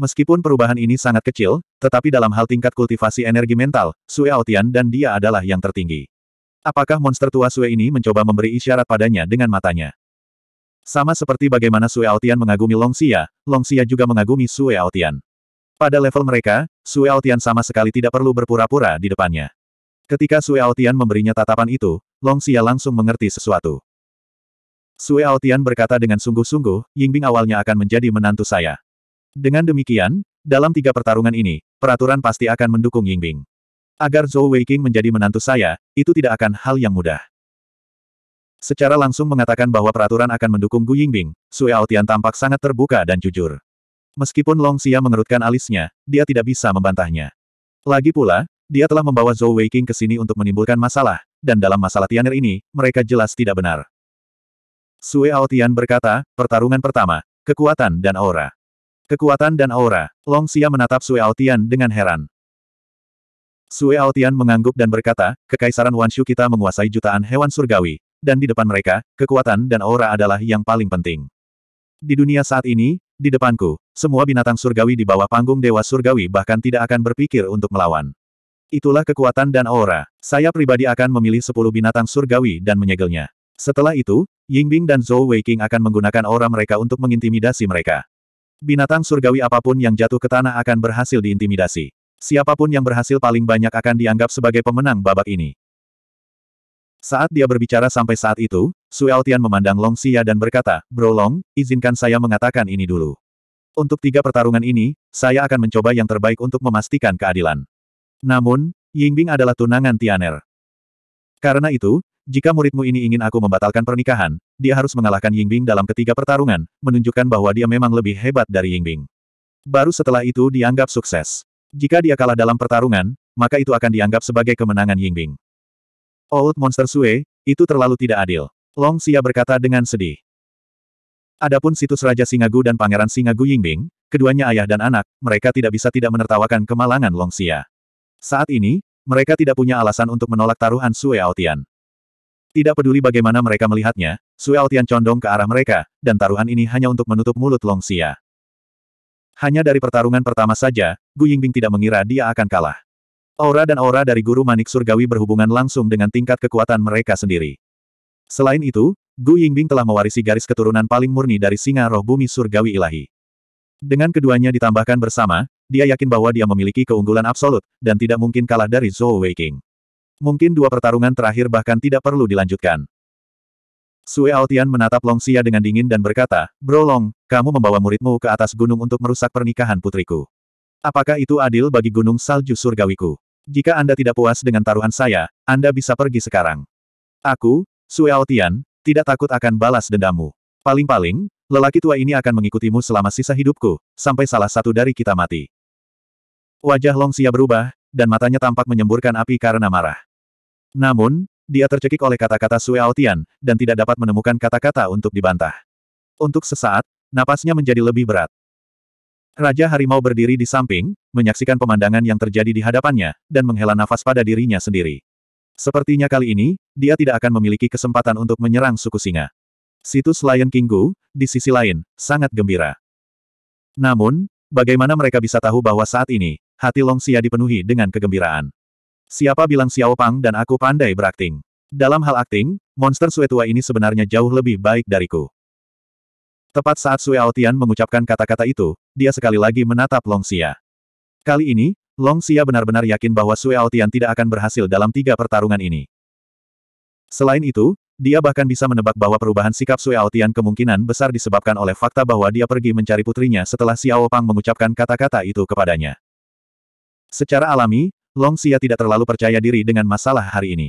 Meskipun perubahan ini sangat kecil, tetapi dalam hal tingkat kultivasi energi mental, Sue Aotian dan dia adalah yang tertinggi. Apakah monster tua Sue ini mencoba memberi isyarat padanya dengan matanya? Sama seperti bagaimana Sue Aotian mengagumi Longxia, Longxia juga mengagumi Sue Aotian. Pada level mereka, Sue Aotian sama sekali tidak perlu berpura-pura di depannya. Ketika Sue Aotian memberinya tatapan itu, Long Xia langsung mengerti sesuatu. Sue Aotian berkata dengan sungguh-sungguh, Yingbing awalnya akan menjadi menantu saya. Dengan demikian, dalam tiga pertarungan ini, peraturan pasti akan mendukung Yingbing. Agar Zhou Weiqing menjadi menantu saya, itu tidak akan hal yang mudah. Secara langsung mengatakan bahwa peraturan akan mendukung Gu Yingbing, Sue Aotian tampak sangat terbuka dan jujur. Meskipun Long Xia mengerutkan alisnya, dia tidak bisa membantahnya. Lagi pula, dia telah membawa Zhou King ke sini untuk menimbulkan masalah, dan dalam masalah Tianer ini, mereka jelas tidak benar. Sue Aotian berkata, pertarungan pertama, kekuatan dan aura. Kekuatan dan aura, Long Xia menatap Sue Aotian dengan heran. Sue Aotian mengangguk dan berkata, Kekaisaran Wanshu kita menguasai jutaan hewan surgawi, dan di depan mereka, kekuatan dan aura adalah yang paling penting. Di dunia saat ini, di depanku, semua binatang surgawi di bawah panggung Dewa Surgawi bahkan tidak akan berpikir untuk melawan. Itulah kekuatan dan aura. Saya pribadi akan memilih sepuluh binatang surgawi dan menyegelnya. Setelah itu, Yingbing dan Zhou Weiqing akan menggunakan aura mereka untuk mengintimidasi mereka. Binatang surgawi apapun yang jatuh ke tanah akan berhasil diintimidasi. Siapapun yang berhasil paling banyak akan dianggap sebagai pemenang babak ini. Saat dia berbicara sampai saat itu, Altian memandang Long Xia dan berkata, Bro Long, izinkan saya mengatakan ini dulu. Untuk tiga pertarungan ini, saya akan mencoba yang terbaik untuk memastikan keadilan. Namun, Yingbing adalah tunangan Tianer. Karena itu, jika muridmu ini ingin aku membatalkan pernikahan, dia harus mengalahkan Yingbing dalam ketiga pertarungan, menunjukkan bahwa dia memang lebih hebat dari Yingbing. Baru setelah itu dianggap sukses. Jika dia kalah dalam pertarungan, maka itu akan dianggap sebagai kemenangan Yingbing. Old Monster Sue, itu terlalu tidak adil. Long Xia berkata dengan sedih. Adapun situs Raja Singagu dan Pangeran Singagu Yingbing, keduanya ayah dan anak, mereka tidak bisa tidak menertawakan kemalangan Long Xia. Saat ini, mereka tidak punya alasan untuk menolak taruhan Sue Aotian. Tidak peduli bagaimana mereka melihatnya, Sue Aotian condong ke arah mereka, dan taruhan ini hanya untuk menutup mulut Long Xia. Hanya dari pertarungan pertama saja, Gu Yingbing tidak mengira dia akan kalah. Aura dan aura dari guru manik surgawi berhubungan langsung dengan tingkat kekuatan mereka sendiri. Selain itu, Gu Yingbing telah mewarisi garis keturunan paling murni dari singa roh bumi surgawi ilahi. Dengan keduanya ditambahkan bersama, dia yakin bahwa dia memiliki keunggulan absolut, dan tidak mungkin kalah dari Zhou Weiqing. Mungkin dua pertarungan terakhir bahkan tidak perlu dilanjutkan. Sue Altian menatap Long Xia dengan dingin dan berkata, Bro Long, kamu membawa muridmu ke atas gunung untuk merusak pernikahan putriku. Apakah itu adil bagi gunung salju surgawiku? Jika Anda tidak puas dengan taruhan saya, Anda bisa pergi sekarang. Aku, Sue Altian, tidak takut akan balas dendammu. Paling-paling, lelaki tua ini akan mengikutimu selama sisa hidupku, sampai salah satu dari kita mati. Wajah Long Xia berubah, dan matanya tampak menyemburkan api karena marah. Namun, dia tercekik oleh kata-kata Sue Aotian, dan tidak dapat menemukan kata-kata untuk dibantah. Untuk sesaat, napasnya menjadi lebih berat. Raja Harimau berdiri di samping, menyaksikan pemandangan yang terjadi di hadapannya, dan menghela nafas pada dirinya sendiri. Sepertinya kali ini, dia tidak akan memiliki kesempatan untuk menyerang suku singa. Situs Lion Kinggu, di sisi lain, sangat gembira. Namun, bagaimana mereka bisa tahu bahwa saat ini, hati Long Xia dipenuhi dengan kegembiraan. Siapa bilang Xiao Pang dan aku pandai berakting? Dalam hal akting, monster Sue tua ini sebenarnya jauh lebih baik dariku. Tepat saat Sue Aotian mengucapkan kata-kata itu, dia sekali lagi menatap Long Xia. Kali ini, Long Xia benar-benar yakin bahwa Sue Aotian tidak akan berhasil dalam tiga pertarungan ini. Selain itu, dia bahkan bisa menebak bahwa perubahan sikap Sue Aotian kemungkinan besar disebabkan oleh fakta bahwa dia pergi mencari putrinya setelah Xiao Pang mengucapkan kata-kata itu kepadanya. Secara alami, Long Xia tidak terlalu percaya diri dengan masalah hari ini.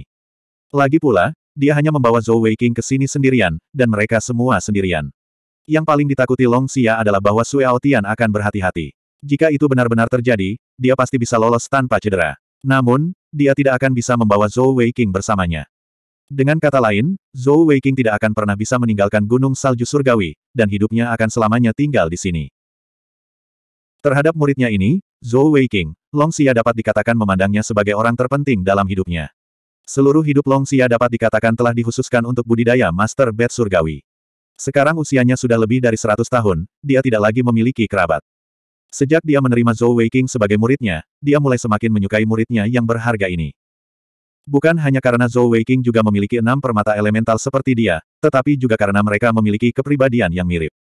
Lagi pula, dia hanya membawa Zhou Weiqing ke sini sendirian, dan mereka semua sendirian. Yang paling ditakuti Long Xia adalah bahwa Sue Aotian akan berhati-hati. Jika itu benar-benar terjadi, dia pasti bisa lolos tanpa cedera. Namun, dia tidak akan bisa membawa Zhou Weiqing bersamanya. Dengan kata lain, Zhou Weiqing tidak akan pernah bisa meninggalkan Gunung Salju Surgawi, dan hidupnya akan selamanya tinggal di sini. Terhadap muridnya ini, Zhou Weiqing, Long Xia dapat dikatakan memandangnya sebagai orang terpenting dalam hidupnya. Seluruh hidup Long Xia dapat dikatakan telah dikhususkan untuk budidaya Master Bed Surgawi. Sekarang usianya sudah lebih dari 100 tahun, dia tidak lagi memiliki kerabat. Sejak dia menerima Zhou Weiqing sebagai muridnya, dia mulai semakin menyukai muridnya yang berharga ini. Bukan hanya karena Zhou Weiqing juga memiliki enam permata elemental seperti dia, tetapi juga karena mereka memiliki kepribadian yang mirip.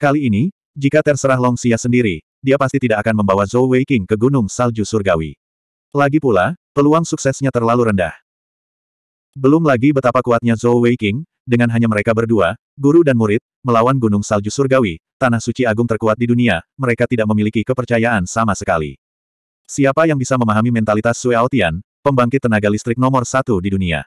Kali ini, jika terserah Long Xia sendiri, dia pasti tidak akan membawa Zhou Wei King ke Gunung Salju Surgawi. Lagi pula, peluang suksesnya terlalu rendah. Belum lagi betapa kuatnya Zhou Wei King, dengan hanya mereka berdua, guru dan murid, melawan Gunung Salju Surgawi, tanah suci agung terkuat di dunia, mereka tidak memiliki kepercayaan sama sekali. Siapa yang bisa memahami mentalitas Sui Aotian, pembangkit tenaga listrik nomor satu di dunia?